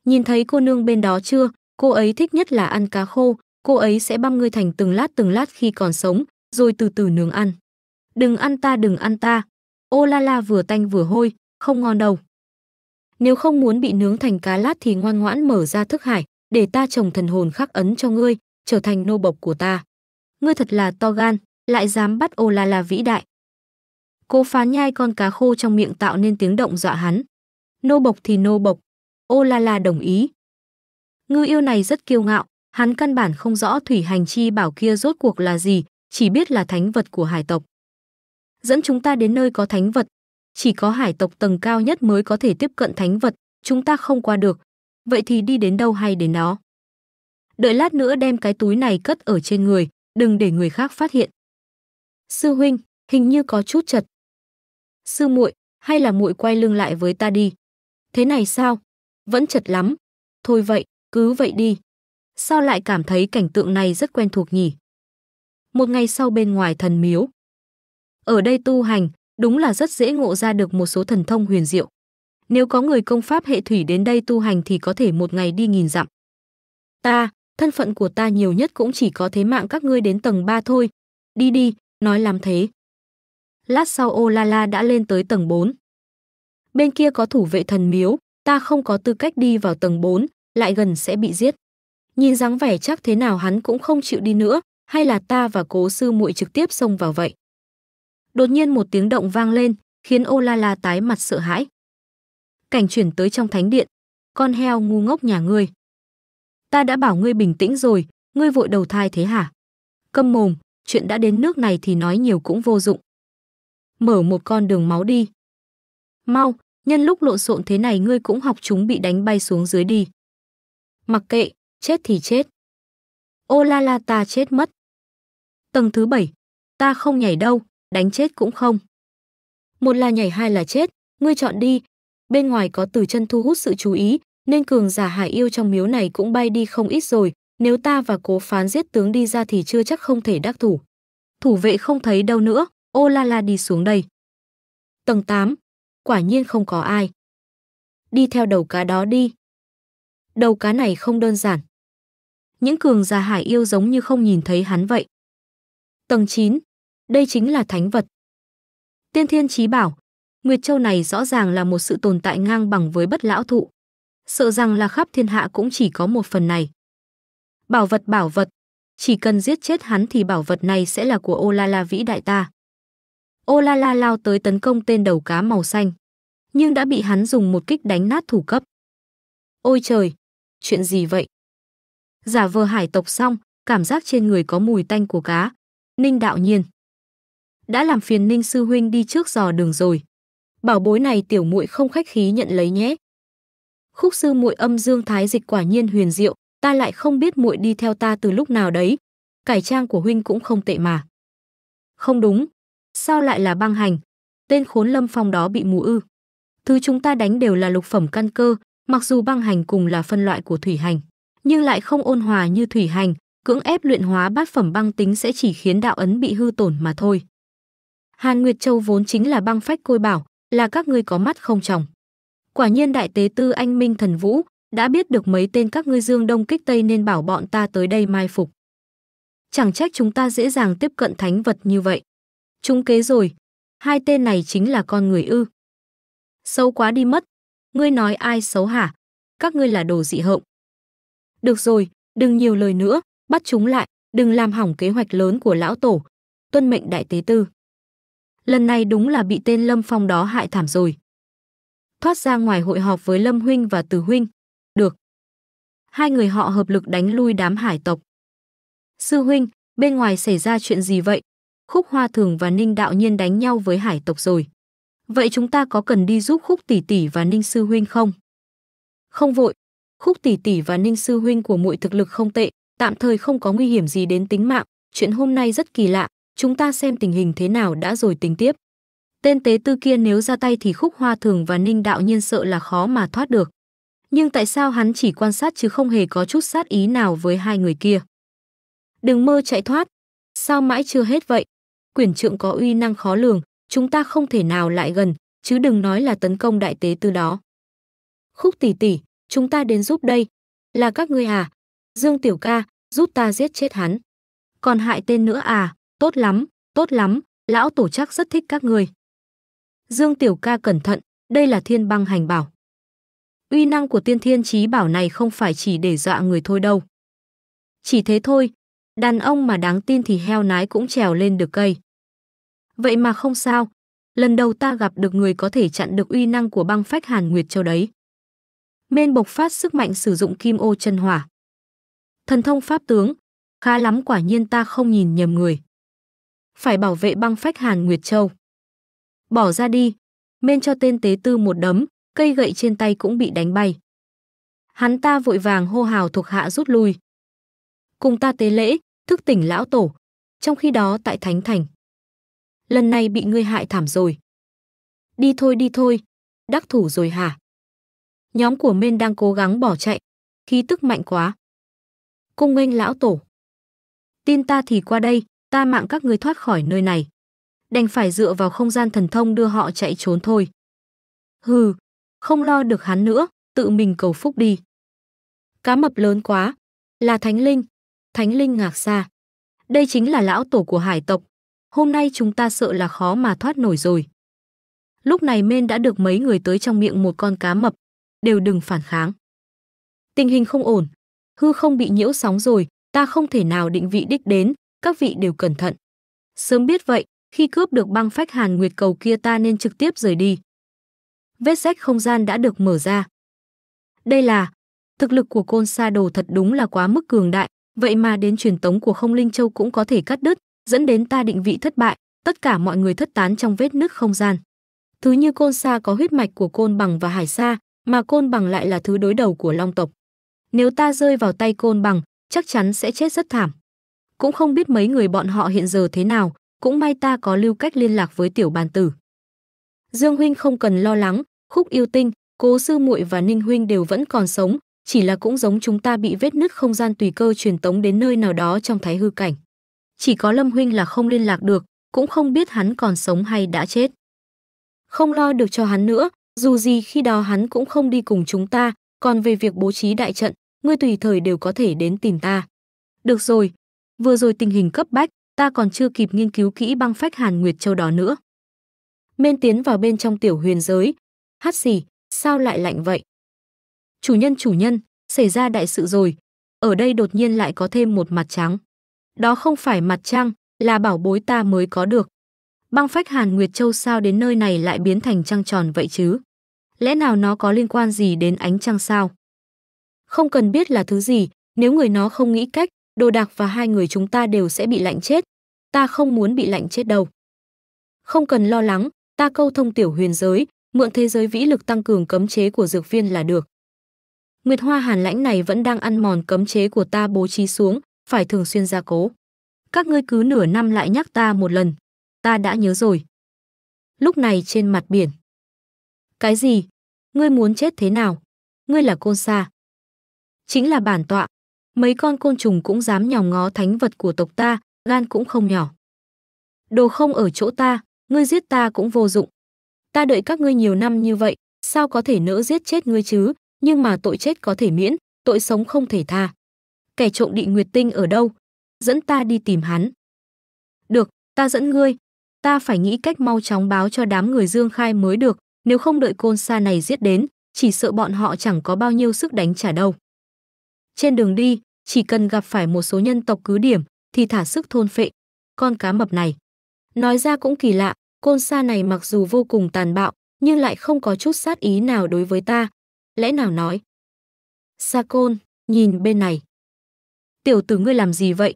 S1: nhìn thấy cô nương bên đó chưa cô ấy thích nhất là ăn cá khô cô ấy sẽ băm ngươi thành từng lát từng lát khi còn sống rồi từ từ nướng ăn đừng ăn ta đừng ăn ta ô la la vừa tanh vừa hôi không ngon đâu nếu không muốn bị nướng thành cá lát thì ngoan ngoãn mở ra thức hải để ta trồng thần hồn khắc ấn cho ngươi trở thành nô bộc của ta ngươi thật là to gan, lại dám bắt ô la là vĩ đại. Cô phán nhai con cá khô trong miệng tạo nên tiếng động dọa hắn. Nô bộc thì nô bộc, ô la la đồng ý. Ngư yêu này rất kiêu ngạo, hắn căn bản không rõ thủy hành chi bảo kia rốt cuộc là gì, chỉ biết là thánh vật của hải tộc. Dẫn chúng ta đến nơi có thánh vật, chỉ có hải tộc tầng cao nhất mới có thể tiếp cận thánh vật, chúng ta không qua được. Vậy thì đi đến đâu hay đến đó. Đợi lát nữa đem cái túi này cất ở trên người, đừng để người khác phát hiện. Sư huynh, hình như có chút chật. Sư muội, hay là muội quay lưng lại với ta đi. Thế này sao? Vẫn chật lắm. Thôi vậy, cứ vậy đi. Sao lại cảm thấy cảnh tượng này rất quen thuộc nhỉ? Một ngày sau bên ngoài thần miếu. Ở đây tu hành, đúng là rất dễ ngộ ra được một số thần thông huyền diệu. Nếu có người công pháp hệ thủy đến đây tu hành thì có thể một ngày đi nghìn dặm. Ta, thân phận của ta nhiều nhất cũng chỉ có thế mạng các ngươi đến tầng 3 thôi. Đi đi, nói làm thế. Lát sau ô la la đã lên tới tầng 4. Bên kia có thủ vệ thần miếu, ta không có tư cách đi vào tầng 4, lại gần sẽ bị giết. Nhìn dáng vẻ chắc thế nào hắn cũng không chịu đi nữa, hay là ta và cố sư muội trực tiếp xông vào vậy. Đột nhiên một tiếng động vang lên, khiến ô la la tái mặt sợ hãi. Cảnh chuyển tới trong thánh điện, con heo ngu ngốc nhà ngươi ta đã bảo ngươi bình tĩnh rồi ngươi vội đầu thai thế hả câm mồm chuyện đã đến nước này thì nói nhiều cũng vô dụng mở một con đường máu đi mau nhân lúc lộn xộn thế này ngươi cũng học chúng bị đánh bay xuống dưới đi mặc kệ chết thì chết ô la la ta chết mất tầng thứ bảy ta không nhảy đâu đánh chết cũng không một là nhảy hai là chết ngươi chọn đi bên ngoài có từ chân thu hút sự chú ý nên cường giả hải yêu trong miếu này cũng bay đi không ít rồi, nếu ta và cố phán giết tướng đi ra thì chưa chắc không thể đắc thủ. Thủ vệ không thấy đâu nữa, ô la la đi xuống đây. Tầng 8, quả nhiên không có ai. Đi theo đầu cá đó đi. Đầu cá này không đơn giản. Những cường giả hải yêu giống như không nhìn thấy hắn vậy. Tầng 9, đây chính là thánh vật. Tiên thiên chí bảo, Nguyệt Châu này rõ ràng là một sự tồn tại ngang bằng với bất lão thụ sợ rằng là khắp thiên hạ cũng chỉ có một phần này. Bảo vật bảo vật, chỉ cần giết chết hắn thì bảo vật này sẽ là của ô la vĩ đại ta. Ô la lao tới tấn công tên đầu cá màu xanh, nhưng đã bị hắn dùng một kích đánh nát thủ cấp. Ôi trời, chuyện gì vậy? Giả vờ hải tộc xong, cảm giác trên người có mùi tanh của cá. Ninh đạo nhiên. Đã làm phiền Ninh sư huynh đi trước dò đường rồi. Bảo bối này tiểu muội không khách khí nhận lấy nhé khúc sư muội âm dương thái dịch quả nhiên huyền diệu, ta lại không biết muội đi theo ta từ lúc nào đấy. Cải trang của huynh cũng không tệ mà. Không đúng, sao lại là băng hành? Tên khốn lâm phong đó bị mù ư. Thứ chúng ta đánh đều là lục phẩm căn cơ, mặc dù băng hành cùng là phân loại của thủy hành, nhưng lại không ôn hòa như thủy hành, cưỡng ép luyện hóa bát phẩm băng tính sẽ chỉ khiến đạo ấn bị hư tổn mà thôi. Hàn Nguyệt Châu vốn chính là băng phách côi bảo, là các ngươi có mắt không chồng? Quả nhiên đại tế tư anh Minh Thần Vũ đã biết được mấy tên các ngươi dương đông kích tây nên bảo bọn ta tới đây mai phục. Chẳng trách chúng ta dễ dàng tiếp cận thánh vật như vậy. Chúng kế rồi, hai tên này chính là con người ư. Xấu quá đi mất, ngươi nói ai xấu hả? Các ngươi là đồ dị hộng. Được rồi, đừng nhiều lời nữa, bắt chúng lại, đừng làm hỏng kế hoạch lớn của lão tổ. Tuân mệnh đại tế tư. Lần này đúng là bị tên Lâm Phong đó hại thảm rồi thoát ra ngoài hội họp với Lâm Huynh và Từ Huynh. Được. Hai người họ hợp lực đánh lui đám hải tộc. Sư Huynh, bên ngoài xảy ra chuyện gì vậy? Khúc Hoa Thường và Ninh Đạo Nhiên đánh nhau với hải tộc rồi. Vậy chúng ta có cần đi giúp Khúc Tỷ Tỷ và Ninh Sư Huynh không? Không vội. Khúc Tỷ Tỷ và Ninh Sư Huynh của muội thực lực không tệ, tạm thời không có nguy hiểm gì đến tính mạng. Chuyện hôm nay rất kỳ lạ, chúng ta xem tình hình thế nào đã rồi tính tiếp. Tên tế tư kia nếu ra tay thì khúc hoa thường và ninh đạo nhiên sợ là khó mà thoát được. Nhưng tại sao hắn chỉ quan sát chứ không hề có chút sát ý nào với hai người kia? Đừng mơ chạy thoát, sao mãi chưa hết vậy? Quyển trượng có uy năng khó lường, chúng ta không thể nào lại gần, chứ đừng nói là tấn công đại tế tư đó. Khúc tỷ tỷ, chúng ta đến giúp đây. Là các ngươi à? Dương Tiểu ca, giúp ta giết chết hắn. Còn hại tên nữa à, tốt lắm, tốt lắm, lão tổ chắc rất thích các người. Dương Tiểu Ca cẩn thận, đây là thiên băng hành bảo. Uy năng của tiên thiên trí bảo này không phải chỉ để dọa người thôi đâu. Chỉ thế thôi, đàn ông mà đáng tin thì heo nái cũng trèo lên được cây. Vậy mà không sao, lần đầu ta gặp được người có thể chặn được uy năng của băng phách Hàn Nguyệt Châu đấy. Mên bộc phát sức mạnh sử dụng kim ô chân hỏa. Thần thông pháp tướng, khá lắm quả nhiên ta không nhìn nhầm người. Phải bảo vệ băng phách Hàn Nguyệt Châu bỏ ra đi. Mên cho tên tế tư một đấm, cây gậy trên tay cũng bị đánh bay. Hắn ta vội vàng hô hào thuộc hạ rút lui. Cùng ta tế lễ, thức tỉnh lão tổ. Trong khi đó tại Thánh Thành. Lần này bị ngươi hại thảm rồi. Đi thôi đi thôi, đắc thủ rồi hả? Nhóm của Mên đang cố gắng bỏ chạy, khí tức mạnh quá. Cung nghênh lão tổ. Tin ta thì qua đây, ta mạng các ngươi thoát khỏi nơi này đành phải dựa vào không gian thần thông đưa họ chạy trốn thôi. Hừ, không lo được hắn nữa, tự mình cầu phúc đi. Cá mập lớn quá, là thánh linh, thánh linh ngạc xa. Đây chính là lão tổ của hải tộc, hôm nay chúng ta sợ là khó mà thoát nổi rồi. Lúc này men đã được mấy người tới trong miệng một con cá mập, đều đừng phản kháng. Tình hình không ổn, hư không bị nhiễu sóng rồi, ta không thể nào định vị đích đến, các vị đều cẩn thận. Sớm biết vậy, khi cướp được băng phách hàn nguyệt cầu kia ta nên trực tiếp rời đi. Vết rách không gian đã được mở ra. Đây là thực lực của côn sa đồ thật đúng là quá mức cường đại, vậy mà đến truyền tống của không linh châu cũng có thể cắt đứt, dẫn đến ta định vị thất bại, tất cả mọi người thất tán trong vết nứt không gian. Thứ như côn sa có huyết mạch của côn bằng và hải sa, mà côn bằng lại là thứ đối đầu của long tộc. Nếu ta rơi vào tay côn bằng, chắc chắn sẽ chết rất thảm. Cũng không biết mấy người bọn họ hiện giờ thế nào, cũng may ta có lưu cách liên lạc với tiểu bàn tử. Dương huynh không cần lo lắng, Khúc Yêu Tinh, Cố sư muội và Ninh huynh đều vẫn còn sống, chỉ là cũng giống chúng ta bị vết nứt không gian tùy cơ truyền tống đến nơi nào đó trong thái hư cảnh. Chỉ có Lâm huynh là không liên lạc được, cũng không biết hắn còn sống hay đã chết. Không lo được cho hắn nữa, dù gì khi đó hắn cũng không đi cùng chúng ta, còn về việc bố trí đại trận, ngươi tùy thời đều có thể đến tìm ta. Được rồi, vừa rồi tình hình cấp bách, ta còn chưa kịp nghiên cứu kỹ băng phách Hàn Nguyệt Châu đó nữa. Mên tiến vào bên trong tiểu huyền giới. Hát gì, sao lại lạnh vậy? Chủ nhân chủ nhân, xảy ra đại sự rồi. Ở đây đột nhiên lại có thêm một mặt trắng. Đó không phải mặt trăng, là bảo bối ta mới có được. Băng phách Hàn Nguyệt Châu sao đến nơi này lại biến thành trăng tròn vậy chứ? Lẽ nào nó có liên quan gì đến ánh trăng sao? Không cần biết là thứ gì, nếu người nó không nghĩ cách, đồ đạc và hai người chúng ta đều sẽ bị lạnh chết. Ta không muốn bị lạnh chết đâu. Không cần lo lắng, ta câu thông tiểu huyền giới, mượn thế giới vĩ lực tăng cường cấm chế của dược viên là được. Nguyệt hoa hàn lãnh này vẫn đang ăn mòn cấm chế của ta bố trí xuống, phải thường xuyên gia cố. Các ngươi cứ nửa năm lại nhắc ta một lần. Ta đã nhớ rồi. Lúc này trên mặt biển. Cái gì? Ngươi muốn chết thế nào? Ngươi là côn sa. Chính là bản tọa, mấy con côn trùng cũng dám nhòm ngó thánh vật của tộc ta, gan cũng không nhỏ. Đồ không ở chỗ ta, ngươi giết ta cũng vô dụng. Ta đợi các ngươi nhiều năm như vậy, sao có thể nỡ giết chết ngươi chứ, nhưng mà tội chết có thể miễn, tội sống không thể tha. Kẻ trộm định nguyệt tinh ở đâu? Dẫn ta đi tìm hắn. Được, ta dẫn ngươi. Ta phải nghĩ cách mau chóng báo cho đám người Dương Khai mới được, nếu không đợi côn sa này giết đến, chỉ sợ bọn họ chẳng có bao nhiêu sức đánh trả đâu. Trên đường đi, chỉ cần gặp phải một số nhân tộc cứ điểm thì thả sức thôn phệ con cá mập này. Nói ra cũng kỳ lạ, côn sa này mặc dù vô cùng tàn bạo, nhưng lại không có chút sát ý nào đối với ta. Lẽ nào nói? Sa côn, nhìn bên này. Tiểu tử ngươi làm gì vậy?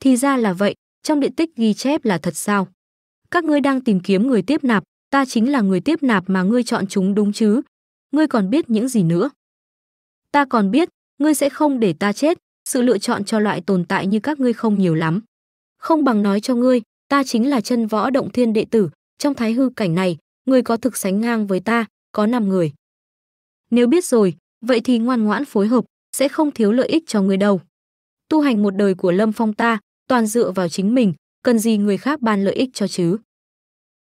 S1: Thì ra là vậy, trong điện tích ghi chép là thật sao? Các ngươi đang tìm kiếm người tiếp nạp, ta chính là người tiếp nạp mà ngươi chọn chúng đúng chứ? Ngươi còn biết những gì nữa? Ta còn biết, ngươi sẽ không để ta chết, sự lựa chọn cho loại tồn tại như các ngươi không nhiều lắm. Không bằng nói cho ngươi, ta chính là chân võ động thiên đệ tử, trong thái hư cảnh này, ngươi có thực sánh ngang với ta, có năm người. Nếu biết rồi, vậy thì ngoan ngoãn phối hợp, sẽ không thiếu lợi ích cho ngươi đâu. Tu hành một đời của Lâm Phong ta, toàn dựa vào chính mình, cần gì người khác ban lợi ích cho chứ.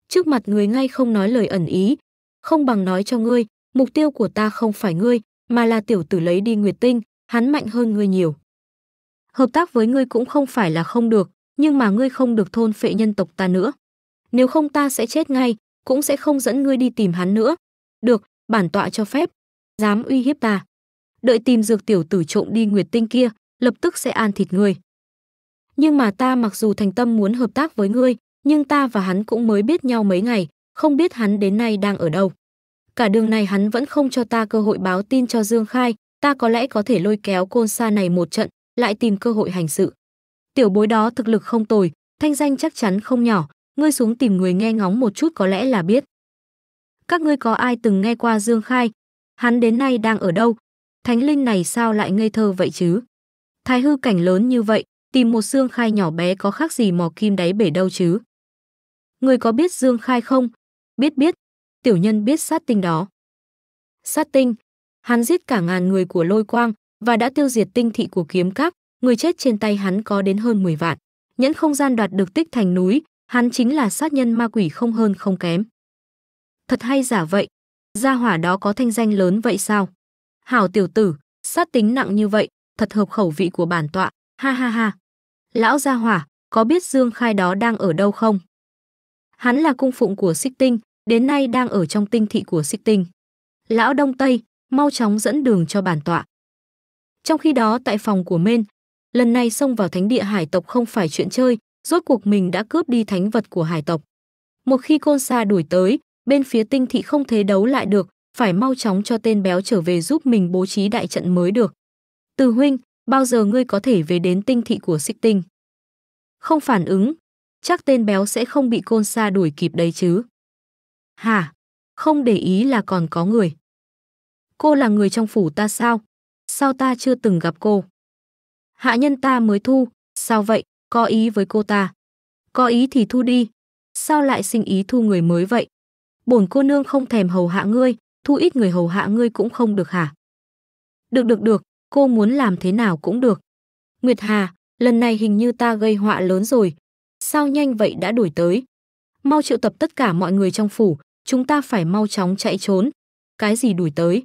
S1: Trước mặt người ngay không nói lời ẩn ý, không bằng nói cho ngươi, mục tiêu của ta không phải ngươi, mà là tiểu tử lấy đi nguyệt tinh, hắn mạnh hơn ngươi nhiều hợp tác với ngươi cũng không phải là không được, nhưng mà ngươi không được thôn phệ nhân tộc ta nữa. Nếu không ta sẽ chết ngay, cũng sẽ không dẫn ngươi đi tìm hắn nữa. Được, bản tọa cho phép, dám uy hiếp ta. Đợi tìm dược tiểu tử trộm đi nguyệt tinh kia, lập tức sẽ an thịt ngươi. Nhưng mà ta mặc dù thành tâm muốn hợp tác với ngươi, nhưng ta và hắn cũng mới biết nhau mấy ngày, không biết hắn đến nay đang ở đâu. Cả đường này hắn vẫn không cho ta cơ hội báo tin cho Dương Khai, ta có lẽ có thể lôi kéo côn sa này một trận, lại tìm cơ hội hành sự. Tiểu bối đó thực lực không tồi, thanh danh chắc chắn không nhỏ, ngươi xuống tìm người nghe ngóng một chút có lẽ là biết. Các ngươi có ai từng nghe qua Dương Khai? Hắn đến nay đang ở đâu? Thánh linh này sao lại ngây thơ vậy chứ? Thái hư cảnh lớn như vậy, tìm một Dương Khai nhỏ bé có khác gì mò kim đáy bể đâu chứ? Người có biết Dương Khai không? Biết biết, tiểu nhân biết sát tinh đó. Sát tinh, hắn giết cả ngàn người của lôi quang, và đã tiêu diệt tinh thị của kiếm các, người chết trên tay hắn có đến hơn 10 vạn. Nhẫn không gian đoạt được tích thành núi, hắn chính là sát nhân ma quỷ không hơn không kém. Thật hay giả vậy? Gia hỏa đó có thanh danh lớn vậy sao? Hảo tiểu tử, sát tính nặng như vậy, thật hợp khẩu vị của bản tọa, ha ha ha. Lão gia hỏa, có biết Dương Khai đó đang ở đâu không? Hắn là cung phụng của Xích Tinh, đến nay đang ở trong tinh thị của Xích Tinh. Lão Đông Tây, mau chóng dẫn đường cho bản tọa. Trong khi đó tại phòng của Men lần này xông vào thánh địa hải tộc không phải chuyện chơi, rốt cuộc mình đã cướp đi thánh vật của hải tộc. Một khi côn sa đuổi tới, bên phía tinh thị không thế đấu lại được, phải mau chóng cho tên béo trở về giúp mình bố trí đại trận mới được. Từ huynh, bao giờ ngươi có thể về đến tinh thị của xích tinh? Không phản ứng, chắc tên béo sẽ không bị côn sa đuổi kịp đấy chứ. Hả? Không để ý là còn có người. Cô là người trong phủ ta sao? sao ta chưa từng gặp cô? Hạ nhân ta mới thu, sao vậy, có ý với cô ta? Có ý thì thu đi, sao lại sinh ý thu người mới vậy? Bổn cô nương không thèm hầu hạ ngươi, thu ít người hầu hạ ngươi cũng không được hả? Được được được, cô muốn làm thế nào cũng được. Nguyệt Hà, lần này hình như ta gây họa lớn rồi. Sao nhanh vậy đã đuổi tới? Mau triệu tập tất cả mọi người trong phủ, chúng ta phải mau chóng chạy trốn. Cái gì đuổi tới?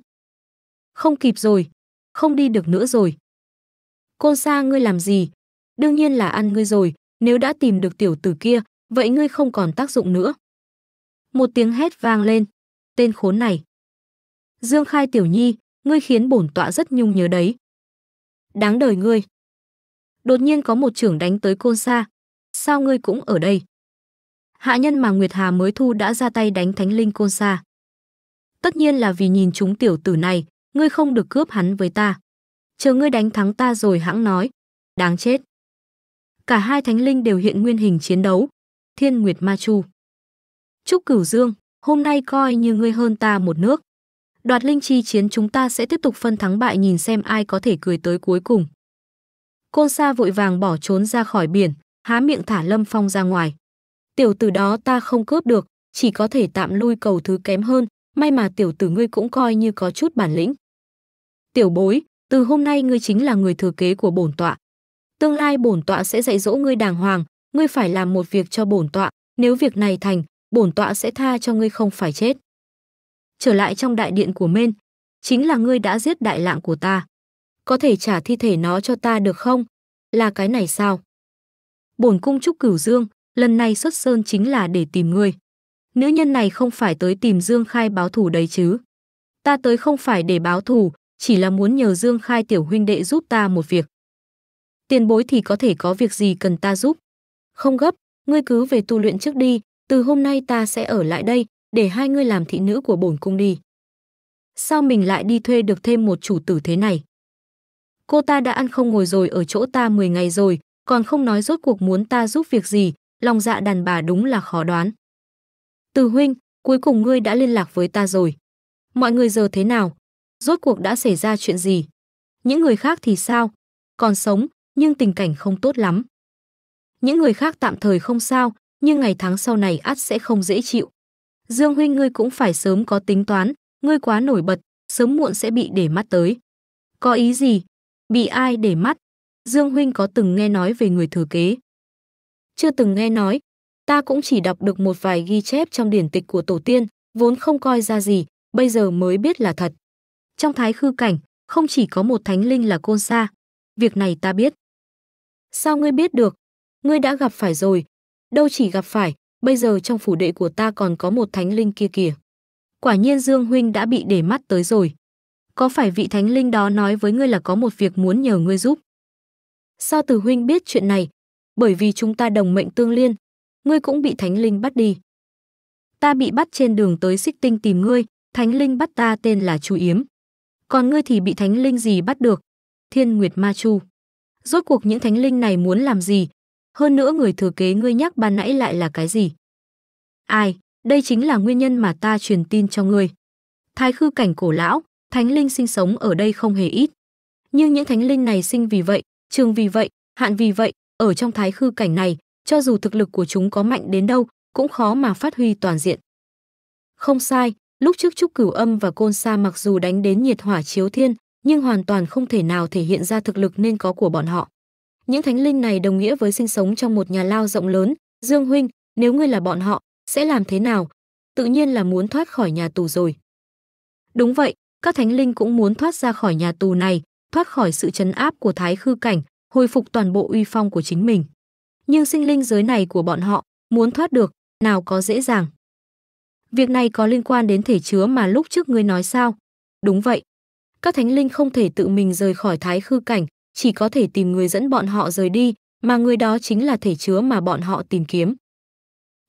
S1: Không kịp rồi, không đi được nữa rồi. Côn Sa ngươi làm gì? Đương nhiên là ăn ngươi rồi, nếu đã tìm được tiểu tử kia, vậy ngươi không còn tác dụng nữa. Một tiếng hét vang lên, tên khốn này. Dương Khai Tiểu Nhi, ngươi khiến bổn tọa rất nhung nhớ đấy. Đáng đời ngươi. Đột nhiên có một trưởng đánh tới Côn Sa, sao ngươi cũng ở đây? Hạ nhân mà Nguyệt Hà mới thu đã ra tay đánh Thánh Linh Côn Sa. Tất nhiên là vì nhìn chúng tiểu tử này, ngươi không được cướp hắn với ta. Chờ ngươi đánh thắng ta rồi hãng nói. Đáng chết. Cả hai thánh linh đều hiện nguyên hình chiến đấu. Thiên Nguyệt Ma Chu. Trúc Cửu Dương, hôm nay coi như ngươi hơn ta một nước. Đoạt linh chi chiến chúng ta sẽ tiếp tục phân thắng bại nhìn xem ai có thể cười tới cuối cùng. Côn Sa vội vàng bỏ trốn ra khỏi biển, há miệng thả Lâm Phong ra ngoài. Tiểu tử đó ta không cướp được, chỉ có thể tạm lui cầu thứ kém hơn, may mà tiểu tử ngươi cũng coi như có chút bản lĩnh tiểu bối từ hôm nay ngươi chính là người thừa kế của bổn tọa tương lai bổn tọa sẽ dạy dỗ ngươi đàng hoàng ngươi phải làm một việc cho bổn tọa nếu việc này thành bổn tọa sẽ tha cho ngươi không phải chết trở lại trong đại điện của Men, chính là ngươi đã giết đại lạng của ta có thể trả thi thể nó cho ta được không là cái này sao bổn cung trúc cửu dương lần này xuất sơn chính là để tìm ngươi nữ nhân này không phải tới tìm dương khai báo thù đấy chứ ta tới không phải để báo thù chỉ là muốn nhờ Dương Khai tiểu huynh đệ giúp ta một việc. Tiền bối thì có thể có việc gì cần ta giúp. Không gấp, ngươi cứ về tu luyện trước đi, từ hôm nay ta sẽ ở lại đây, để hai ngươi làm thị nữ của bổn cung đi. Sao mình lại đi thuê được thêm một chủ tử thế này? Cô ta đã ăn không ngồi rồi ở chỗ ta 10 ngày rồi, còn không nói rốt cuộc muốn ta giúp việc gì, lòng dạ đàn bà đúng là khó đoán. Từ huynh, cuối cùng ngươi đã liên lạc với ta rồi. Mọi người giờ thế nào, rốt cuộc đã xảy ra chuyện gì. Những người khác thì sao? Còn sống, nhưng tình cảnh không tốt lắm. Những người khác tạm thời không sao, nhưng ngày tháng sau này ắt sẽ không dễ chịu. Dương huynh ngươi cũng phải sớm có tính toán, ngươi quá nổi bật, sớm muộn sẽ bị để mắt tới. Có ý gì? Bị ai để mắt? Dương huynh có từng nghe nói về người thừa kế? Chưa từng nghe nói, ta cũng chỉ đọc được một vài ghi chép trong điển tịch của tổ tiên, vốn không coi ra gì, bây giờ mới biết là thật. Trong thái khư cảnh, không chỉ có một thánh linh là côn sa. Việc này ta biết. Sao ngươi biết được? Ngươi đã gặp phải rồi. Đâu chỉ gặp phải, bây giờ trong phủ đệ của ta còn có một thánh linh kia kìa. Quả nhiên Dương Huynh đã bị để mắt tới rồi. Có phải vị thánh linh đó nói với ngươi là có một việc muốn nhờ ngươi giúp? Sao Từ Huynh biết chuyện này? Bởi vì chúng ta đồng mệnh tương liên, ngươi cũng bị thánh linh bắt đi. Ta bị bắt trên đường tới xích tinh tìm ngươi, thánh linh bắt ta tên là Chu Yếm còn ngươi thì bị thánh linh gì bắt được? Thiên Nguyệt Ma Chu. Rốt cuộc những thánh linh này muốn làm gì? Hơn nữa người thừa kế ngươi nhắc ban nãy lại là cái gì? Ai, đây chính là nguyên nhân mà ta truyền tin cho ngươi. Thái khư cảnh cổ lão, thánh linh sinh sống ở đây không hề ít. Nhưng những thánh linh này sinh vì vậy, trường vì vậy, hạn vì vậy, ở trong thái khư cảnh này, cho dù thực lực của chúng có mạnh đến đâu, cũng khó mà phát huy toàn diện. Không sai, Lúc trước Trúc Cửu Âm và Côn Sa mặc dù đánh đến nhiệt hỏa chiếu thiên, nhưng hoàn toàn không thể nào thể hiện ra thực lực nên có của bọn họ. Những thánh linh này đồng nghĩa với sinh sống trong một nhà lao rộng lớn, Dương huynh, nếu ngươi là bọn họ, sẽ làm thế nào? Tự nhiên là muốn thoát khỏi nhà tù rồi. Đúng vậy, các thánh linh cũng muốn thoát ra khỏi nhà tù này, thoát khỏi sự trấn áp của thái khư cảnh, hồi phục toàn bộ uy phong của chính mình. Nhưng sinh linh giới này của bọn họ, muốn thoát được, nào có dễ dàng. Việc này có liên quan đến thể chứa mà lúc trước ngươi nói sao? Đúng vậy. Các thánh linh không thể tự mình rời khỏi thái khư cảnh, chỉ có thể tìm người dẫn bọn họ rời đi, mà người đó chính là thể chứa mà bọn họ tìm kiếm.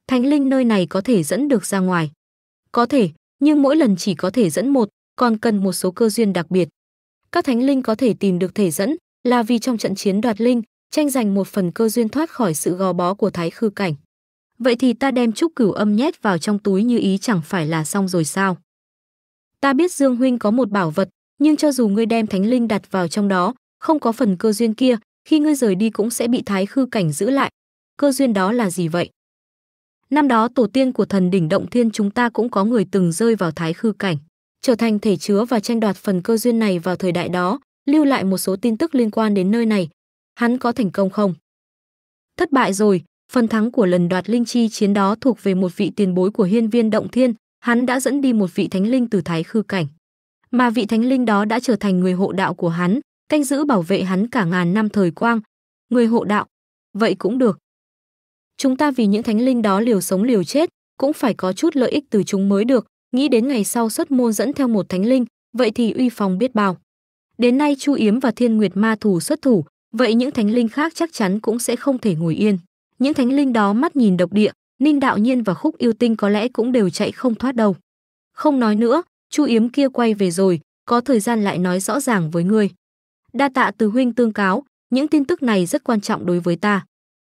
S1: Thánh linh nơi này có thể dẫn được ra ngoài. Có thể, nhưng mỗi lần chỉ có thể dẫn một, còn cần một số cơ duyên đặc biệt. Các thánh linh có thể tìm được thể dẫn là vì trong trận chiến đoạt linh, tranh giành một phần cơ duyên thoát khỏi sự gò bó của thái khư cảnh. Vậy thì ta đem trúc cửu âm nhét vào trong túi như ý chẳng phải là xong rồi sao? Ta biết Dương Huynh có một bảo vật, nhưng cho dù ngươi đem thánh linh đặt vào trong đó, không có phần cơ duyên kia, khi ngươi rời đi cũng sẽ bị thái khư cảnh giữ lại. Cơ duyên đó là gì vậy? Năm đó tổ tiên của thần đỉnh động thiên chúng ta cũng có người từng rơi vào thái khư cảnh, trở thành thể chứa và tranh đoạt phần cơ duyên này vào thời đại đó, lưu lại một số tin tức liên quan đến nơi này. Hắn có thành công không? Thất bại rồi, Phần thắng của lần đoạt linh chi chiến đó thuộc về một vị tiền bối của hiên viên động thiên, hắn đã dẫn đi một vị thánh linh từ thái khư cảnh. Mà vị thánh linh đó đã trở thành người hộ đạo của hắn, canh giữ bảo vệ hắn cả ngàn năm thời quang. Người hộ đạo, vậy cũng được. Chúng ta vì những thánh linh đó liều sống liều chết, cũng phải có chút lợi ích từ chúng mới được, nghĩ đến ngày sau xuất môn dẫn theo một thánh linh, vậy thì uy phong biết bao. Đến nay Chu Yếm và Thiên Nguyệt Ma Thủ xuất thủ, vậy những thánh linh khác chắc chắn cũng sẽ không thể ngồi yên những thánh linh đó mắt nhìn độc địa, Ninh Đạo Nhiên và Khúc Yêu Tinh có lẽ cũng đều chạy không thoát đâu. Không nói nữa, Chu Yếm kia quay về rồi, có thời gian lại nói rõ ràng với ngươi. Đa tạ từ huynh tương cáo, những tin tức này rất quan trọng đối với ta.